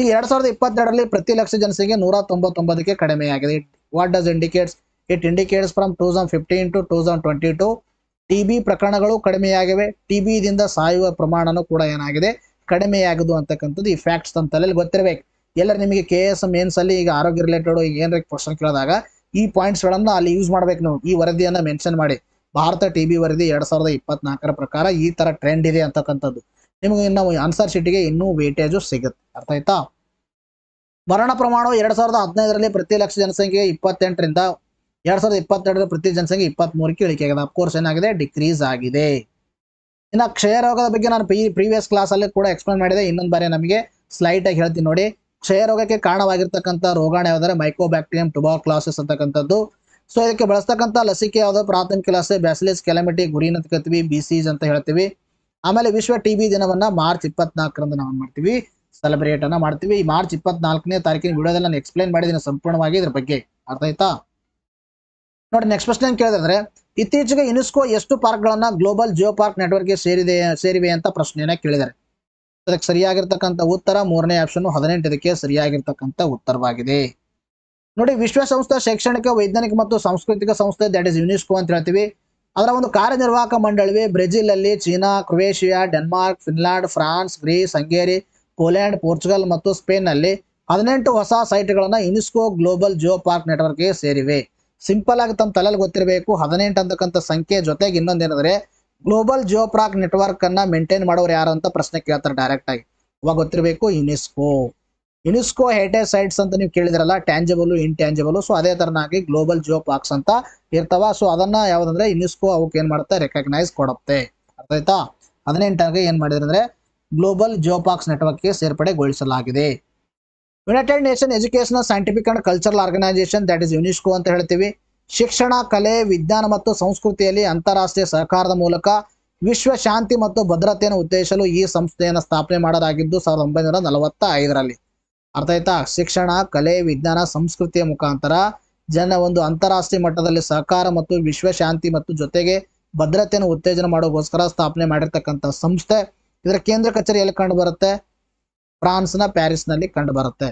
ಈಗ ಎರಡ್ ಸಾವಿರದ ಇಪ್ಪತ್ತೆರಡರಲ್ಲಿ ಪ್ರತಿ ಲಕ್ಷ ಜನಸಂಖ್ಯೆ ನೂರ ತೊಂಬತ್ತೊಂಬತ್ತಕ್ಕೆ ಕಡಿಮೆಯಾಗಿದೆ what does indicates it indicates from two thousand fifteen to two thousand twenty two T B ಪ್ರಕರಣಗಳು ಕಡಿಮೆಯಾಗಿವೆ ಟಿ ಬಿದಿಂದ ಸಾಯುವ ಪ್ರಮಾಣನೂ ಕೂಡ ಏನಾಗಿದೆ ಕಡಿಮೆಯಾಗದು ಅಂತಕ್ಕಂಥದ್ದು ಈ ಫ್ಯಾಕ್ಟ್ಸ್ ತಂತಲ್ಲಿ ಗೊತ್ತಿರಬೇಕು ಎಲ್ಲರೂ ನಿಮಗೆ ಕೆ ಎಸ್ ಮೇನ್ಸಲ್ಲಿ ಈಗ ಆರೋಗ್ಯ ರಿಲೇಟೆಡ್ ಏನರ ಕ್ವಶನ್ ಕೇಳಿದಾಗ ಈ ಪಾಯಿಂಟ್ಸ್ ಗಳನ್ನ ಅಲ್ಲಿ ಯೂಸ್ ಮಾಡ್ಬೇಕು ನಾವು ಈ ವರದಿಯನ್ನ ಮೆನ್ಷನ್ ಮಾಡಿ ಭಾರತ ಟಿ ಬಿ ವರದಿ ಎರಡ್ ಸಾವಿರದ ಇಪ್ಪತ್ನಾಲ್ಕರ ಪ್ರಕಾರ ಈ ತರ ಟ್ರೆಂಡ್ ಇದೆ ಅಂತಕ್ಕಂಥದ್ದು ನಿಮಗೆ ನಾವು ಆನ್ಸರ್ ಗೆ ಇನ್ನೂ ವೇಟೇಜು ಸಿಗುತ್ತೆ ಅರ್ಥ ಆಯ್ತಾ ಮರಣ ಪ್ರಮಾಣವು ಎರಡ್ ಸಾವಿರದ ಹದಿನೈದರಲ್ಲಿ ಪ್ರತಿ ಲಕ್ಷ ಜನಸಂಖ್ಯೆ ಇಪ್ಪತ್ತೆಂಟರಿಂದ ಎರಡ್ ಸಾವಿರದ ಇಪ್ಪತ್ತೆರಡರ ಪ್ರತಿ ಜನಸಂಖ್ಯೆ ಇಪ್ಪತ್ತ್ ಮೂರಕ್ಕೆ ಇಳಿಕೆ ಆಗಿದೆ ಅಫ್ಕೋರ್ಸ್ ಏನಾಗಿದೆ ಡಿಕ್ರೀಸ್ ಆಗಿದೆ ಇನ್ನು ಕ್ಷಯ ರೋಗದ ಬಗ್ಗೆ ನಾನು ಪ್ರೀವಿಯಸ್ ಕ್ಲಾಸಲ್ಲಿ ಕೂಡ ಎಕ್ಸ್ಪ್ಲೇನ್ ಮಾಡಿದೆ ಇನ್ನೊಂದು ಬಾರಿ ನಮಗೆ ಸ್ಲೈಟ್ ಆಗಿ ಹೇಳ್ತೀನಿ ನೋಡಿ ರೋಗಕ್ಕೆ ಕಾರಣವಾಗಿರ್ತಕ್ಕಂಥ ರೋಗಾಣು ಮೈಕೋ ಬ್ಯಾಕ್ಟೀರಿಯಂ ಟುಬಾ ಕ್ಲಾಸಸ್ ಅಂತಕ್ಕಂಥದ್ದು ಸೊ ಇದಕ್ಕೆ ಬಳಸ್ತಕ್ಕಂಥ ಲಸಿಕೆ ಯಾವುದು ಪ್ರಾಥಮಿಕ ಲಸಿಕೆ bacillus Calmette Guerin B C ಅಂತ ಹೇಳ್ತೀವಿ ಆಮೇಲೆ ವಿಶ್ವ ಟಿ ಬಿ ದಿನವನ್ನ ಮಾರ್ಚ್ ಇಪ್ಪತ್ನಾಲ್ಕರಂದು ನಾವು ಮಾಡ್ತೀವಿ ಸೆಲೆಬ್ರೇಟ್ ಅನ್ನ ಮಾಡ್ತೀವಿ ಈ ಮಾರ್ಚ್ ಇಪ್ಪತ್ನಾಲ್ಕನೇ ತಾರೀಕಿನ ವಿಡಿಯೋದಲ್ಲಿ ನಾನು ಎಕ್ಸ್ಪ್ಲೈನ್ ಮಾಡಿದ್ದೀನಿ ಸಂಪೂರ್ಣವಾಗಿ ಇದ್ರ ಬಗ್ಗೆ ಅರ್ಥ ಆಯ್ತಾ ನೋಡಿ ನೆಕ್ಸ್ಟ್ ಪ್ರಶ್ನೆ ಕೇಳಿದ್ರೆ ಇತ್ತೀಚೆಗೆ ಯುನೆಸ್ಕೋ ಎಷ್ಟು ಪಾರ್ಕ್ಗಳನ್ನ ಗ್ಲೋಬಲ್ ಜಿಯೋ ಪಾರ್ಕ್ ಗೆ ಸೇರಿದೆ ಸೇರಿವೆ ಅಂತ ಪ್ರಶ್ನೆಯನ್ನ ಕೇಳಿದ್ದಾರೆ ಅದಕ್ಕೆ ಸರಿಯಾಗಿರ್ತಕ್ಕಂಥ ಉತ್ತರ ಮೂರನೇ ಆಪ್ಷನ್ ಹದಿನೆಂಟದಕ್ಕೆ ಸರಿಯಾಗಿರ್ತಕ್ಕಂಥ ಉತ್ತರವಾಗಿದೆ ನೋಡಿ ವಿಶ್ವಸಂಸ್ಥೆ ಶೈಕ್ಷಣಿಕ ವೈಜ್ಞಾನಿಕ ಮತ್ತು ಸಾಂಸ್ಕೃತಿಕ ಸಂಸ್ಥೆ ದಟ್ ಇಸ್ ಯುನಿಸ್ಕೋ ಅಂತ ಹೇಳ್ತೀವಿ ಅದರ ಒಂದು ಕಾರ್ಯನಿರ್ವಾಹಕ ಮಂಡಳಿ ಬ್ರೆಜಿಲ್ ಅಲ್ಲಿ China Croatia Denmark Finland France Greece Hungary Poland Portugal ಮತ್ತು ಸ್ಪೇನ್ ನಲ್ಲಿ ಹದಿನೆಂಟು ಹೊಸ ಸೈಟ್ಗಳನ್ನ ಯುನಿಸ್ಕೋ ಗ್ಲೋಬಲ್ ಜಿಯೋ ಪಾರ್ಕ್ ನೆಟ್ವರ್ಕ್ಗೆ ಸೇರಿವೆ ಸಿಂಪಲ್ ಆಗಿ ತಮ್ಮ ತಲೆಯಲ್ಲಿ ಗೊತ್ತಿರಬೇಕು ಹದಿನೆಂಟು ಅಂತಕ್ಕಂಥ ಸಂಖ್ಯೆ ಜೊತೆಗೆ ಇನ್ನೊಂದೇನೆಂದರೆ ಗ್ಲೋಬಲ್ ಜೋಪ್ರಾಕ್ ನೆಟ್ವರ್ಕ್ ಅನ್ನ ಮೇಂಟೈನ್ ಮಾಡೋರು ಯಾರು ಅಂತ ಪ್ರಶ್ನೆ ಕೇಳ್ತಾರೆ ಡೈರೆಕ್ಟ್ ಆಗಿ ಅವಾಗ ಗೊತ್ತಿರಬೇಕು ಯುನೆಸ್ಕೋ ಯುನೆಸ್ಕೋ ಹೆರಿಟೇಜ್ ಸೈಟ್ಸ್ ಅಂತ ನೀವು ಕೇಳಿದ್ರಲ್ಲ ಟ್ಯಾಂಜಬಲು ಟ್ಯಾಂಜಬಲ್ ಸೊ ಅದೇ ತರನಾಗಿ ಗ್ಲೋಬಲ್ ಜಿಯೋ ಪಾರ್ಕ್ಸ್ ಅಂತ ಇರ್ತಾವ ಸೊ ಅದನ್ನ ಯಾವ್ದಂದ್ರೆ ಯುನೆಸ್ಕೋ ಅವಕ್ಕೆ ಏನ್ ಮಾಡುತ್ತೆ ರೆಕಗ್ನೈಸ್ ಕೊಡುತ್ತೆ ಅರ್ಥ ಆಯ್ತಾ ಹದಿನೆಂಟಾಗಿ ಏನ್ ಮಾಡಿದ್ರೆ ಗ್ಲೋಬಲ್ ಜಿಯೋ ಪಾರ್ಕ್ಸ್ ನೆಟ್ವರ್ಕ್ ಗೆ ಸೇರ್ಪಡೆಗೊಳಿಸಲಾಗಿದೆ united nation educational scientific and cultural organisation that is UNESCO ಅಂತ ಹೇಳ್ತೀವಿ ಶಿಕ್ಷಣ ಕಲೆ ವಿಜ್ಞಾನ ಮತ್ತು ಸಂಸ್ಕೃತಿಯಲ್ಲಿ ಅಂತಾರಾಷ್ಟ್ರೀಯ ಸಹಕಾರದ ಮೂಲಕ ವಿಶ್ವ ಶಾಂತಿ ಮತ್ತು ಭದ್ರತೆಯನ್ನು ಉತ್ತೇಜಿಸಲು ಈ ಸಂಸ್ಥೆಯನ್ನು ಸ್ಥಾಪನೆ ಮಾಡಲಾಗಿದ್ದು ಸಾವಿರದ ಒಂಬೈನೂರ ನಲವತ್ತ ಐದರಲ್ಲಿ ಅರ್ಥ ಆಯ್ತಾ ಶಿಕ್ಷಣ ಕಲೆ ವಿಜ್ಞಾನ ಸಂಸ್ಕೃತಿಯ ಮುಖಾಂತರ ಜನ ಒಂದು ಅಂತಾರಾಷ್ಟ್ರೀಯ ಮಟ್ಟದಲ್ಲಿ ಸಹಕಾರ ಮತ್ತು ವಿಶ್ವ ಶಾಂತಿ ಮತ್ತು ಜೊತೆಗೆ ಭದ್ರತೆಯನ್ನು ಉತ್ತೇಜನ ಮಾಡೋಕ್ಕೋಸ್ಕರ ಸ್ಥಾಪನೆ ಮಾಡಿರ್ತಕ್ಕಂಥ ಸಂಸ್ಥೆ ಇದರ ಕೇಂದ್ರ ಕಚೇರಿ ಎಲ್ಲಿ ಕಂಡು ಬರುತ್ತೆ ಫ್ರಾನ್ಸ್ನ ಪ್ಯಾರಿಸ್ನಲ್ಲಿ ಕಂಡು ಬರುತ್ತೆ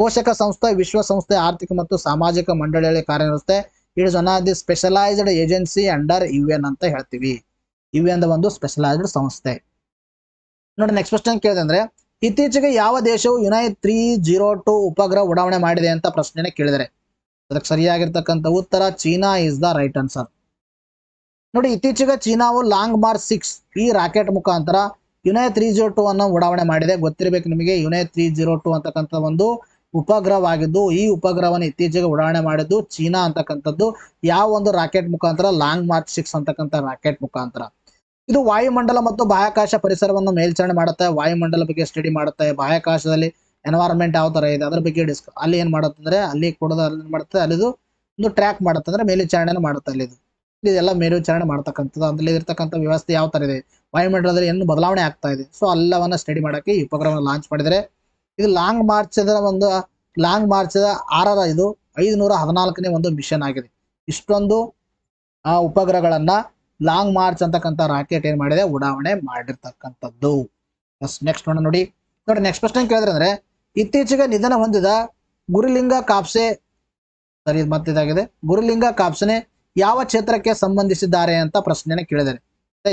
ಪೋಷಕ ಸಂಸ್ಥೆ ವಿಶ್ವಸಂಸ್ಥೆ ಆರ್ಥಿಕ ಮತ್ತು ಸಾಮಾಜಿಕ ಮಂಡಳಿಯಲ್ಲಿ ಕಾರ್ಯನಿರ್ವಹಿಸುತ್ತೆ it is one of the specialised agency under U N ಅಂತ ಹೇಳ್ತೀವಿ ಯು ಎನ್ ಒಂದು ಸ್ಪೆಷಲೈಸ್ಡ್ ಸಂಸ್ಥೆ ನೋಡಿ ನೆಕ್ಸ್ಟ್ ಕ್ವಶನ್ ಕೇಳಿದ್ರೆ ಇತ್ತೀಚೆಗೆ ಯಾವ ದೇಶವು ಯುನೈಟ್ ತ್ರೀ ಜೀರೋ ಟು ಉಪಗ್ರಹ ಉಡಾವಣೆ ಮಾಡಿದೆ ಅಂತ ಪ್ರಶ್ನೆನೇ ಕೇಳಿದರೆ ಅದಕ್ಕೆ ಸರಿಯಾಗಿರ್ತಕ್ಕಂಥ ಉತ್ತರ China is the right answer ನೋಡಿ ಇತ್ತೀಚೆಗೆ ಚೀನಾವು ಲಾಂಗ್ ಮಾರ್ಚ್ ಸಿಕ್ಸ್ ಈ ರಾಕೆಟ್ ಮುಖಾಂತರ ಯುನೈ ತ್ರೀ ಜೀರೋ ಟು ಅನ್ನು ಉಡಾವಣೆ ಮಾಡಿದೆ ಗೊತ್ತಿರಬೇಕು ನಿಮಗೆ ಯುನೈ ತ್ರೀ ಜೀರೋ ಟು ಅಂತಕ್ಕಂಥ ಒಂದು ಉಪಗ್ರಹವಾಗಿದ್ದು ಈ ಉಪಗ್ರಹವನ್ನು ಇತ್ತೀಚೆಗೆ ಉಡಾವಣೆ ಮಾಡಿದ್ದು ಚೀನಾ ಅಂತಕ್ಕಂಥದ್ದು ಯಾವ ಒಂದು ರಾಕೆಟ್ ಮುಖಾಂತರ ಲಾಂಗ್ ಮಾರ್ಚ್ ಸಿಕ್ಸ್ ಅಂತಕ್ಕಂಥ ರಾಕೆಟ್ ಮುಖಾಂತರ ಇದು ವಾಯುಮಂಡಲ ಮತ್ತು ಬಾಹ್ಯಾಕಾಶ ಪರಿಸರವನ್ನು ಮೇಲ್ಚರಣೆ ಮಾಡುತ್ತೆ ವಾಯುಮಂಡಲ ಬಗ್ಗೆ ಸ್ಟಡಿ ಮಾಡುತ್ತೆ ಬಾಹ್ಯಾಕಾಶದಲ್ಲಿ ಎನ್ವೈರನ್ಮೆಂಟ್ ಯಾವ ತರ ಇದೆ ಅದ್ರ ಬಗ್ಗೆ ಡಿಸ್ಕ ಅಲ್ಲಿ ಏನ್ ಮಾಡುತ್ತಂದ್ರೆ ಅಲ್ಲಿ ಕೊಡೋದು ಅಲ್ಲಿ ಮಾಡುತ್ತೆ ಅಲ್ಲಿದು ಒಂದು ಟ್ರ್ಯಾಕ್ ಮಾಡುತ್ತೆ ಅಂದ್ರೆ ಮೇಲ್ವಿಚಾರಣೆ ಮಾಡುತ್ತೆ ಅಲ್ಲಿದು ಇದೆಲ್ಲ ಮೇಲ್ವಿಚಾರಣೆ ಮಾಡ್ತಕ್ಕಂಥದ್ದು ಅಲ್ಲಿ ಇರ್ತಕ್ಕಂಥ ವ್ಯವಸ್ಥೆ ಯಾವ ತರ ಇದೆ ವಾಯುಮಂಡಲದಲ್ಲಿ ಏನು ಬದಲಾವಣೆ ಆಗ್ತಾ ಇದೆ ಸೊ ಅಲ್ಲವನ್ನ ಸ್ಟಡಿ ಮಾಡಕ್ಕೆ ಈ ಉಪಗ್ರಹವನ್ನು ಲಾಂಚ್ ಮಾಡಿದರೆ ಇದು ಲಾಂಗ್ ಅದರ ಒಂದು ಲಾಂಗ್ ಮಾರ್ಚ್ ಆರರ ಇದು ಐದು ಹದಿನಾಲ್ಕನೇ ಒಂದು ಮಿಷನ್ ಆಗಿದೆ ಇಷ್ಟೊಂದು ಆ ಉಪಗ್ರಹಗಳನ್ನ ಲಾಂಗ್ ಮಾರ್ಚ್ ಅಂತಕ್ಕಂಥ ರಾಕೆಟ್ ಏನ್ ಮಾಡಿದೆ ಉಡಾವಣೆ ಮಾಡಿರ್ತಕ್ಕಂಥದ್ದು ನೆಕ್ಸ್ಟ್ ನೋಡೋಣ ನೋಡಿ ನೋಡಿ ನೆಕ್ಸ್ಟ್ ಪ್ರಶ್ನೆ ಕೇಳಿದ್ರೆ ಅಂದ್ರೆ ಇತ್ತೀಚೆಗೆ ನಿಧನ ಹೊಂದಿದ ಗುರುಲಿಂಗ ಕಾಪ್ಸೆ ಸರಿ ಮತ್ತೆ ಗುರುಲಿಂಗ ಕಾಪ್ಸನೆ ಯಾವ ಕ್ಷೇತ್ರಕ್ಕೆ ಸಂಬಂಧಿಸಿದ್ದಾರೆ ಅಂತ ಪ್ರಶ್ನೆನ ಕೇಳಿದ್ದಾರೆ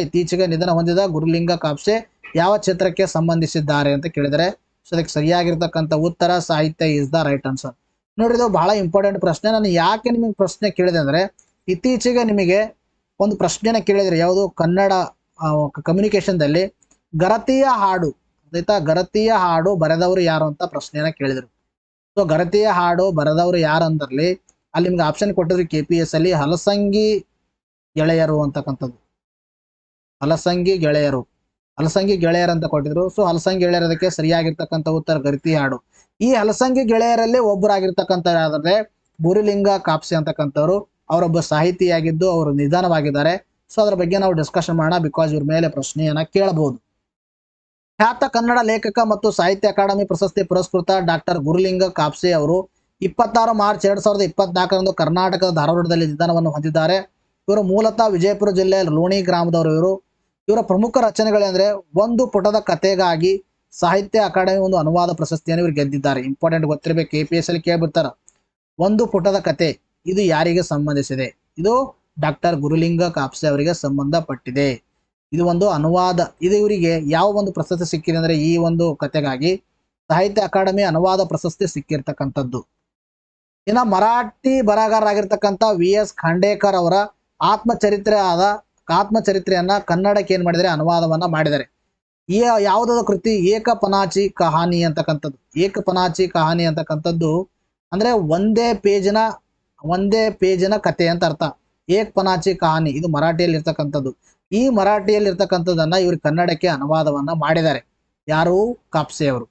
ಇತ್ತೀಚೆಗೆ ನಿಧನ ಹೊಂದಿದ ಗುರುಲಿಂಗ ಕಾಪ್ಸೆ ಯಾವ ಕ್ಷೇತ್ರಕ್ಕೆ ಸಂಬಂಧಿಸಿದ್ದಾರೆ ಅಂತ ಕೇಳಿದರೆ ಸೊ ಅದಕ್ಕೆ ಸರಿಯಾಗಿರ್ತಕ್ಕಂಥ ಉತ್ತರ ಸಾಹಿತ್ಯ ಇಸ್ ದ ರೈಟ್ ಆನ್ಸರ್ ನೋಡಿ ಇದು ಬಹಳ ಇಂಪಾರ್ಟೆಂಟ್ ಪ್ರಶ್ನೆ ನಾನು ಯಾಕೆ ನಿಮಗೆ ಪ್ರಶ್ನೆ ಕೇಳಿದೆ ಅಂದರೆ ಇತ್ತೀಚೆಗೆ ನಿಮಗೆ ಒಂದು ಪ್ರಶ್ನೆನ ಕೇಳಿದರೆ ಯಾವುದು ಕನ್ನಡ ಕಮ್ಯುನಿಕೇಷನ್ದಲ್ಲಿ ಗರತೀಯ ಹಾಡು ಆಯ್ತಾ ಗರತೀಯ ಹಾಡು ಬರೆದವರು ಯಾರು ಅಂತ ಪ್ರಶ್ನೆನ ಕೇಳಿದರು ಸೊ ಗರತೀಯ ಹಾಡು ಬರೆದವರು ಯಾರು ಅಂದರಲ್ಲಿ ಅಲ್ಲಿ ನಿಮ್ಗೆ ಆಪ್ಷನ್ ಕೊಟ್ಟಿದ್ರು ಕೆ ಪಿ ಎಸ್ ಅಲ್ಲಿ ಹಲಸಂಗಿ ಗೆಳೆಯರು ಅಂತಕ್ಕಂಥದ್ದು ಹಲಸಂಗಿ ಗೆಳೆಯರು ಹಲಸಂಗಿ ಅಂತ ಕೊಟ್ಟಿದ್ರು ಸೊ ಅಲಸಂಗಿ ಗೆಳೆಯರ ಅದಕ್ಕೆ ಸರಿಯಾಗಿರ್ತಕ್ಕಂಥ ಉತ್ತರ ಗರಿತಿ ಹಾಡು ಈ ಅಲಸಂಗಿ ಗೆಳೆಯರಲ್ಲಿ ಒಬ್ಬರಾಗಿರ್ತಕ್ಕಂಥ ಬುರಿಲಿಂಗ ಕಾಪ್ಸೆ ಅಂತಕ್ಕಂಥವ್ರು ಅವರೊಬ್ಬ ಸಾಹಿತಿಯಾಗಿದ್ದು ಅವರು ನಿಧಾನವಾಗಿದ್ದಾರೆ ಸೊ ಅದ್ರ ಬಗ್ಗೆ ನಾವು ಡಿಸ್ಕಶನ್ ಮಾಡೋಣ ಬಿಕಾಸ್ ಇವ್ರ ಮೇಲೆ ಪ್ರಶ್ನೆಯನ್ನ ಕೇಳಬಹುದು ಖ್ಯಾತ ಕನ್ನಡ ಲೇಖಕ ಮತ್ತು ಸಾಹಿತ್ಯ ಅಕಾಡೆಮಿ ಪ್ರಶಸ್ತಿ ಪುರಸ್ಕೃತ ಡಾಕ್ಟರ್ ಗುರುಲಿಂಗ ಕಾಪ್ಸೆ ಅವರು ಇಪ್ಪತ್ತಾರು ಮಾರ್ಚ್ ಎರಡ್ ಸಾವಿರದ ಇಪ್ಪತ್ನಾಲ್ಕರಂದು ಕರ್ನಾಟಕದ ಧಾರವಾಡದಲ್ಲಿ ನಿಧನವನ್ನು ಹೊಂದಿದ್ದಾರೆ ಇವರು ಮೂಲತಃ ವಿಜಯಪುರ ಜಿಲ್ಲೆಯ ಲೋಣಿ ಗ್ರಾಮದವರು ಇವರು ಇವರ ಪ್ರಮುಖ ರಚನೆಗಳೆಂದ್ರೆ ಒಂದು ಪುಟದ ಕಥೆಗಾಗಿ ಸಾಹಿತ್ಯ ಅಕಾಡೆಮಿ ಒಂದು ಅನುವಾದ ಪ್ರಶಸ್ತಿಯನ್ನು ಇವರು ಗೆದ್ದಿದ್ದಾರೆ ಇಂಪಾರ್ಟೆಂಟ್ ಗೊತ್ತಿರಬೇಕು ಕೆ ಪಿ ಎಸ್ ಅಲ್ಲಿ ಕೇಳ್ಬಿಡ್ತಾರ ಒಂದು ಪುಟದ ಕತೆ ಇದು ಯಾರಿಗೆ ಸಂಬಂಧಿಸಿದೆ ಇದು ಡಾಕ್ಟರ್ ಗುರುಲಿಂಗ ಕಾಪ್ಸೆ ಅವರಿಗೆ ಸಂಬಂಧಪಟ್ಟಿದೆ ಇದು ಒಂದು ಅನುವಾದ ಇದು ಇವರಿಗೆ ಯಾವ ಒಂದು ಪ್ರಶಸ್ತಿ ಸಿಕ್ಕಿದೆ ಅಂದ್ರೆ ಈ ಒಂದು ಕತೆಗಾಗಿ ಸಾಹಿತ್ಯ ಅಕಾಡೆಮಿ ಅನುವಾದ ಪ್ರಶಸ್ತಿ ಸಿಕ್ಕಿರ್ತಕ್ಕಂಥದ್ದು ಇನ್ನು ಮರಾಠಿ ಬರಹಗಾರರಾಗಿರ್ತಕ್ಕಂಥ ವಿ ಎಸ್ ಖಂಡೇಕರ್ ಅವರ ಆತ್ಮಚರಿತ್ರೆ ಆದ ಚರಿತ್ರೆಯನ್ನ ಕನ್ನಡಕ್ಕೆ ಏನ್ ಮಾಡಿದರೆ ಅನುವಾದವನ್ನ ಮಾಡಿದರೆ ಈ ಯಾವುದಾದ ಕೃತಿ ಏಕಪನಾಚಿ ಕಹಾನಿ ಅಂತಕ್ಕಂಥದ್ದು ಏಕಪನಾಚಿ ಕಹಾನಿ ಅಂತಕ್ಕಂಥದ್ದು ಅಂದ್ರೆ ಒಂದೇ ಪೇಜಿನ ಒಂದೇ ಪೇಜಿನ ಕತೆ ಅಂತ ಅರ್ಥ ಏಕ್ ಪನಾಚಿ ಕಹಾನಿ ಇದು ಮರಾಠಿಯಲ್ಲಿ ಇರ್ತಕ್ಕಂಥದ್ದು ಈ ಮರಾಠಿಯಲ್ಲಿ ಇರ್ತಕ್ಕಂಥದ್ದನ್ನ ಇವರು ಕನ್ನಡಕ್ಕೆ ಅನುವಾದವನ್ನ ಮಾಡಿದ್ದಾರೆ ಯಾರು ಕಾಪ್ಸೆ ಅವರು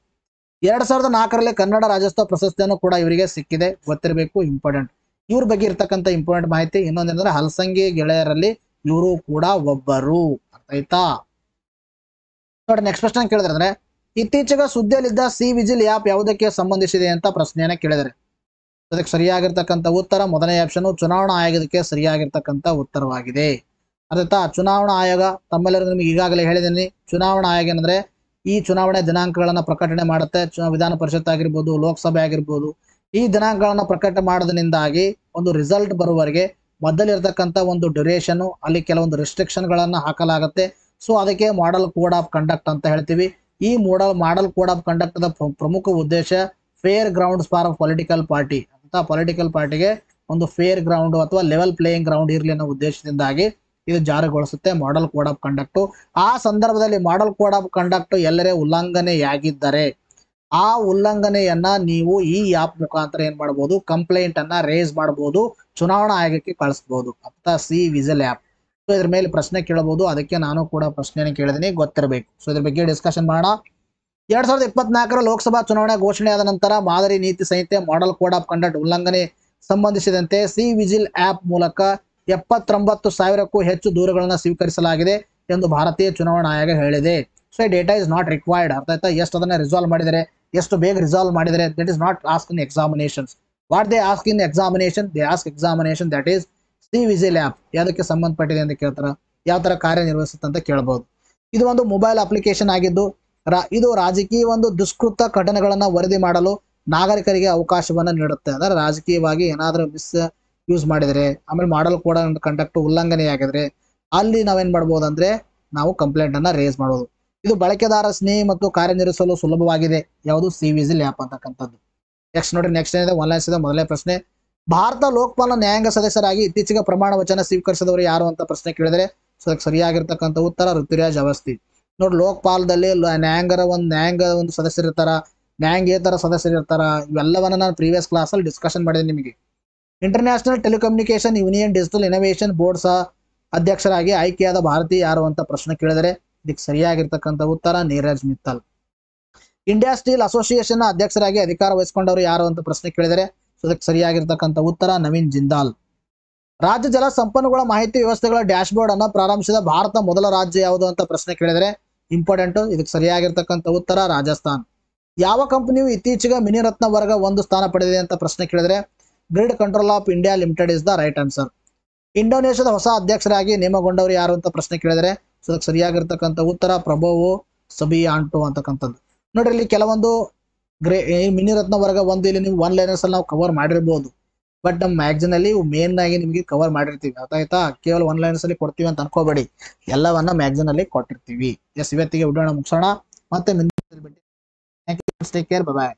ಎರಡ್ ಸಾವಿರದ ನಾಲ್ಕರಲ್ಲಿ ಕನ್ನಡ ರಾಜ್ಯೋತ್ಸವ ಪ್ರಶಸ್ತಿಯನ್ನು ಕೂಡ ಇವರಿಗೆ ಸಿಕ್ಕಿದೆ ಗೊತ್ತಿರಬೇಕು ಇಂಪಾರ್ಟೆಂಟ್ ಇವ್ರ ಬಗ್ಗೆ ಇರ್ತಕ್ಕಂಥ ಇಂಪಾರ್ಟೆಂಟ್ ಮಾಹಿತಿ ಇನ್ನೊಂದೇನೆಂದ್ರೆ ಹಲಸಂಗಿ ಗೆಳೆಯರಲ್ಲಿ ಇವರು ಕೂಡ ಒಬ್ಬರು ಅರ್ಥ ಆಯ್ತಾ ನೋಡಿ ನೆಕ್ಸ್ಟ್ ಪ್ರಶ್ನೆ ಕೇಳಿದ್ರೆ ಅಂದ್ರೆ ಇತ್ತೀಚೆಗೆ ಸುದ್ದಿಯಲ್ಲಿದ್ದ ಸಿ ವಿಜಿಲ್ ಆ್ಯಪ್ ಯಾವುದಕ್ಕೆ ಸಂಬಂಧಿಸಿದೆ ಅಂತ ಪ್ರಶ್ನೆಯನ್ನ ಕೇಳಿದರೆ ಅದಕ್ಕೆ ಸರಿಯಾಗಿರ್ತಕ್ಕಂಥ ಉತ್ತರ ಮೊದಲನೇ ಆಪ್ಷನ್ ಚುನಾವಣಾ ಆಯೋಗಕ್ಕೆ ಸರಿಯಾಗಿರ್ತಕ್ಕಂಥ ಉತ್ತರವಾಗಿದೆ ಅರ್ಥ ಚುನಾವಣಾ ಆಯೋಗ ತಮ್ಮೆಲ್ಲರಿಗೂ ನಿಮಗೆ ಈಗಾಗಲೇ ಹೇಳಿದ್ದೀನಿ ಚುನಾವಣಾ ಆಯೋಗ ಏನಂದ್ರೆ ಈ ಚುನಾವಣೆ ದಿನಾಂಕಗಳನ್ನು ಪ್ರಕಟಣೆ ಮಾಡುತ್ತೆ ವಿಧಾನ ಪರಿಷತ್ ಆಗಿರ್ಬೋದು ಲೋಕಸಭೆ ಆಗಿರ್ಬೋದು ಈ ದಿನಾಂಕಗಳನ್ನು ಪ್ರಕಟಣೆ ಮಾಡೋದ್ರಿಂದಾಗಿ ಒಂದು ರಿಸಲ್ಟ್ ಬರುವವರೆಗೆ ಮಧ್ಯದಲ್ಲಿರ್ತಕ್ಕಂಥ ಒಂದು ಡ್ಯುರೇಷನ್ ಅಲ್ಲಿ ಕೆಲವೊಂದು ರಿಸ್ಟ್ರಿಕ್ಷನ್ಗಳನ್ನು ಹಾಕಲಾಗುತ್ತೆ ಸೊ ಅದಕ್ಕೆ ಮಾಡಲ್ ಕೋಡ್ ಆಫ್ ಕಂಡಕ್ಟ್ ಅಂತ ಹೇಳ್ತೀವಿ ಈ ಮೋಡಲ್ ಮಾಡಲ್ ಕೋಡ್ ಆಫ್ ಕಂಡಕ್ಟ್ದ ಪ್ರಮುಖ ಉದ್ದೇಶ fair grounds for political party ಅಂತ ಪೊಲಿಟಿಕಲ್ ಪಾರ್ಟಿಗೆ ಒಂದು ಫೇರ್ ಗ್ರೌಂಡ್ ಅಥವಾ ಲೆವೆಲ್ ಪ್ಲೇಯಿಂಗ್ ಗ್ರೌಂಡ್ ಇರಲಿ ಅನ್ನೋ ಉದ್ದೇಶದಿಂದಾಗಿ ಇದು ಜಾರಿಗೊಳಿಸುತ್ತೆ ಮಾಡಲ್ ಕೋಡ್ ಆಫ್ ಕಂಡಕ್ಟು ಆ ಸಂದರ್ಭದಲ್ಲಿ ಮಾಡಲ್ ಕೋಡ್ ಆಫ್ ಕಂಡಕ್ಟ್ ಎಲ್ಲರೇ ಉಲ್ಲಂಘನೆಯಾಗಿದ್ದರೆ ಆ ಉಲ್ಲಂಘನೆಯನ್ನ ನೀವು ಈ ಆಪ್ ಮುಖಾಂತರ ಏನ್ ಮಾಡಬಹುದು ಕಂಪ್ಲೇಂಟ್ ಅನ್ನ ರೇಸ್ ಮಾಡಬಹುದು ಚುನಾವಣಾ ಆಯೋಗಕ್ಕೆ ಕಳಿಸಬಹುದು ಅಂತ ಸಿ ವಿಸಲ್ ಆ್ಯಪ್ ಸೊ ಇದ್ರ ಮೇಲೆ ಪ್ರಶ್ನೆ ಕೇಳಬಹುದು ಅದಕ್ಕೆ ನಾನು ಕೂಡ ಪ್ರಶ್ನೆ ಕೇಳಿದೀನಿ ಗೊತ್ತಿರಬೇಕು ಸೊ ಇದ್ರ ಬಗ್ಗೆ ಡಿಸ್ಕಷನ್ ಮಾಡೋಣ ಎರಡ್ ಸಾವಿರದ ಇಪ್ಪತ್ನಾಲ್ಕರ ಲೋಕಸಭಾ ಚುನಾವಣೆ ಘೋಷಣೆಯಾದ ನಂತರ ಮಾದರಿ ನೀತಿ ಸಂಹಿತೆ ಮಾಡೆಲ್ ಕೋಡ್ ಆಫ್ ಕಂಡಕ್ಟ್ ಉಲ್ಲಂಘನೆ ಸಂಬಂಧಿಸಿದಂತೆ ಸಿ ವಿಜಿಲ್ ಆ್ಯಪ್ ಮೂಲಕ ಎಪ್ಪತ್ತೊಂಬತ್ತು ಸಾವಿರಕ್ಕೂ ಹೆಚ್ಚು ದೂರುಗಳನ್ನ ಸ್ವೀಕರಿಸಲಾಗಿದೆ ಎಂದು ಭಾರತೀಯ ಚುನಾವಣಾ ಆಯೋಗ ಹೇಳಿದೆ so data is not required ಅರ್ಥ ಆಯ್ತಾ ಎಷ್ಟು ಅದನ್ನ ರಿಸಾಲ್ವ್ ಮಾಡಿದರೆ ಎಷ್ಟು ಬೇಗ ರಿಸಾಲ್ವ್ ಮಾಡಿದರೆ that is not ask in examinations what they ask in examination they ask examination that is C vigil app ಯಾವುದಕ್ಕೆ ಸಂಬಂಧಪಟ್ಟಿದೆ ಅಂತ ಕೇಳ್ತಾರೆ ಯಾವ ಥರ ಕಾರ್ಯನಿರ್ವಹಿಸುತ್ತೆ ಅಂತ ಕೇಳ್ಬೋದು ಇದು ಒಂದು ಮೊಬೈಲ್ ಅಪ್ಲಿಕೇಶನ್ ಆಗಿದ್ದು ಇದು ರಾಜಕೀಯ ಒಂದು ದುಷ್ಕೃತ ಘಟನೆಗಳನ್ನು ವರದಿ ಮಾಡಲು ನಾಗರಿಕರಿಗೆ ಅವಕಾಶವನ್ನು ನೀಡುತ್ತೆ ಅಂದರೆ ರಾಜಕೀಯವಾಗಿ ಏನಾದರೂ ಮಿಸ್ ಯೂಸ್ ಮಾಡಿದರೆ ಆಮೇಲೆ ಮಾಡಲ್ ಕೂಡ ಕಂಡಕ್ಟ್ ಉಲ್ಲಂಘನೆ ಆಗಿದ್ರೆ ಅಲ್ಲಿ ನಾವೇನು ಮಾಡಬಹುದು ಅಂದ್ರೆ ನಾವು ಕಂಪ್ಲೇಂಟನ್ನು ರೇಸ್ ಮಾಡೋದು ಇದು ಬಳಕೆದಾರ ಸ್ನೇಹಿ ಮತ್ತು ಕಾರ್ಯನಿರ್ವಹಿಸಲು ಸುಲಭವಾಗಿದೆ ಯಾವುದು ಸಿ ವಿಜಿಲ್ ಆ್ಯಪ್ ಅಂತಕ್ಕಂಥದ್ದು ನೆಕ್ಸ್ಟ್ ನೋಡಿ ನೆಕ್ಸ್ಟ್ ಏನಿದೆ ಒನ್ಲೈನ್ ಇದೆ ಮೊದಲನೇ ಪ್ರಶ್ನೆ ಭಾರತ ಲೋಕಪಾಲ ನ್ಯಾಯಾಂಗ ಸದಸ್ಯರಾಗಿ ಇತ್ತೀಚೆಗೆ ಪ್ರಮಾಣ ವಚನ ಸ್ವೀಕರಿಸಿದವರು ಯಾರು ಅಂತ ಪ್ರಶ್ನೆ ಕೇಳಿದರೆ ಸೊ ಅದಕ್ಕೆ ಸರಿಯಾಗಿರ್ತಕ್ಕಂಥ ಉತ್ತರ ಋತುರಾಜ್ ಅವಸ್ಥಿ ನೋಡಿ ಲೋಕಪಾಲದಲ್ಲಿ ನ್ಯಾಯಾಂಗರ ಒಂದು ನ್ಯಾಯಾಂಗ ಒಂದು ಸದಸ್ಯರಿರ್ತಾರ ನ್ಯಾಯಾಂಗೇತರ ಇರ್ತಾರ ಇವೆಲ್ಲವನ್ನ ನಾನು ಪ್ರೀವಿಯಸ್ ಕ್ಲಾಸಲ್ಲಿ ಡಿಸ್ಕಷನ್ ಮಾಡಿದೆ ನಿಮಗೆ international telecommunication union digital innovation board ಸಹ ಅಧ್ಯಕ್ಷರಾಗಿ ಆಯ್ಕೆಯಾದ ಭಾರತೀಯ ಯಾರು ಅಂತ ಪ್ರಶ್ನೆ ಕೇಳಿದರೆ ಇದಕ್ಕೆ ಸರಿಯಾಗಿರ್ತಕ್ಕಂಥ ಉತ್ತರ Neeraj Mittal India steel association ಅಧ್ಯಕ್ಷರಾಗಿ ಅಧಿಕಾರ ವಹಿಸಿಕೊಂಡವರು ಯಾರು ಅಂತ ಪ್ರಶ್ನೆ ಕೇಳಿದರೆ ಸೊ ಇದಕ್ಕೆ ಸರಿಯಾಗಿರ್ತಕ್ಕಂಥ ಉತ್ತರ ನವೀನ್ ಜಿಂದಾಲ್ ರಾಜ್ಯ ಜಲ ಸಂಪನ್ಮೂಲ ಮಾಹಿತಿ ವ್ಯವಸ್ಥೆಗಳ ಡ್ಯಾಶ್ ಬೋರ್ಡ್ ಅನ್ನು ಪ್ರಾರಂಭಿಸಿದ ಭಾರತ ಮೊದಲ ರಾಜ್ಯ ಯಾವುದು ಅಂತ ಪ್ರಶ್ನೆ ಕೇಳಿದರೆ ಇಂಪಾರ್ಟೆಂಟ್ ಇದಕ್ಕೆ ಸರಿಯಾಗಿರ್ತಕ್ಕಂಥ ಉತ್ತರ ರಾಜಸ್ಥಾನ್ ಯಾವ ಕಂಪನಿಯು ಇತ್ತೀಚೆಗೆ ಮಿನಿರತ್ನ ವರ್ಗ ಒಂದು ಸ್ಥಾನ ಪಡೆದಿದೆ ಅಂತ ಪ್ರಶ್ನೆ ಕೇಳಿದರೆ grid control of India limited is the right answer ಇಂಡೋನೇಷ್ಯಾದ ಹೊಸ ಅಧ್ಯಕ್ಷರಾಗಿ ನೇಮಗೊಂಡವರು ಯಾರು ಅಂತ ಪ್ರಶ್ನೆ ಕೇಳಿದರೆ ಸೊ ಅದಕ್ಕೆ ಸರಿಯಾಗಿರ್ತಕ್ಕಂಥ ಉತ್ತರ ಪ್ರಭೋವು ಸಬಿ ಅಂಟು ಅಂತಕ್ಕಂಥದ್ದು ನೋಡ್ರಿ ಇಲ್ಲಿ ಕೆಲವೊಂದು ಗ್ರೇ ಮಿನಿರತ್ನ ವರ್ಗ ಒಂದು ಇಲ್ಲಿ ನೀವು ಒನ್ ಲೈನರ್ಸ್ ಅಲ್ಲಿ ನಾವು ಕವರ್ ಮಾಡಿರ್ಬೋದು ಬಟ್ ನಮ್ಮ ಮ್ಯಾಗ್ಜಿನ್ ಅಲ್ಲಿ ಮೇನ್ ಆಗಿ ನಿಮಗೆ ಕವರ್ ಮಾಡಿರ್ತೀವಿ ಆಯ್ತಾ ಕೇವಲ ಒನ್ ಲೈನರ್ಸ್ ಅಲ್ಲಿ ಕೊಡ್ತೀವಿ ಅಂತ ಅನ್ಕೋಬೇಡಿ ಎಲ್ಲವನ್ನ ಮ್ಯಾಗ್ಜಿನ್ ಅಲ್ಲಿ ಕೊಟ್ಟಿರ್ತೀವಿ ಎಸ್ ಇವತ್ತಿಗೆ ಉಡೋಣ ಮುಗಿಸೋಣ ಮತ್ತೆ ಬಾಯ್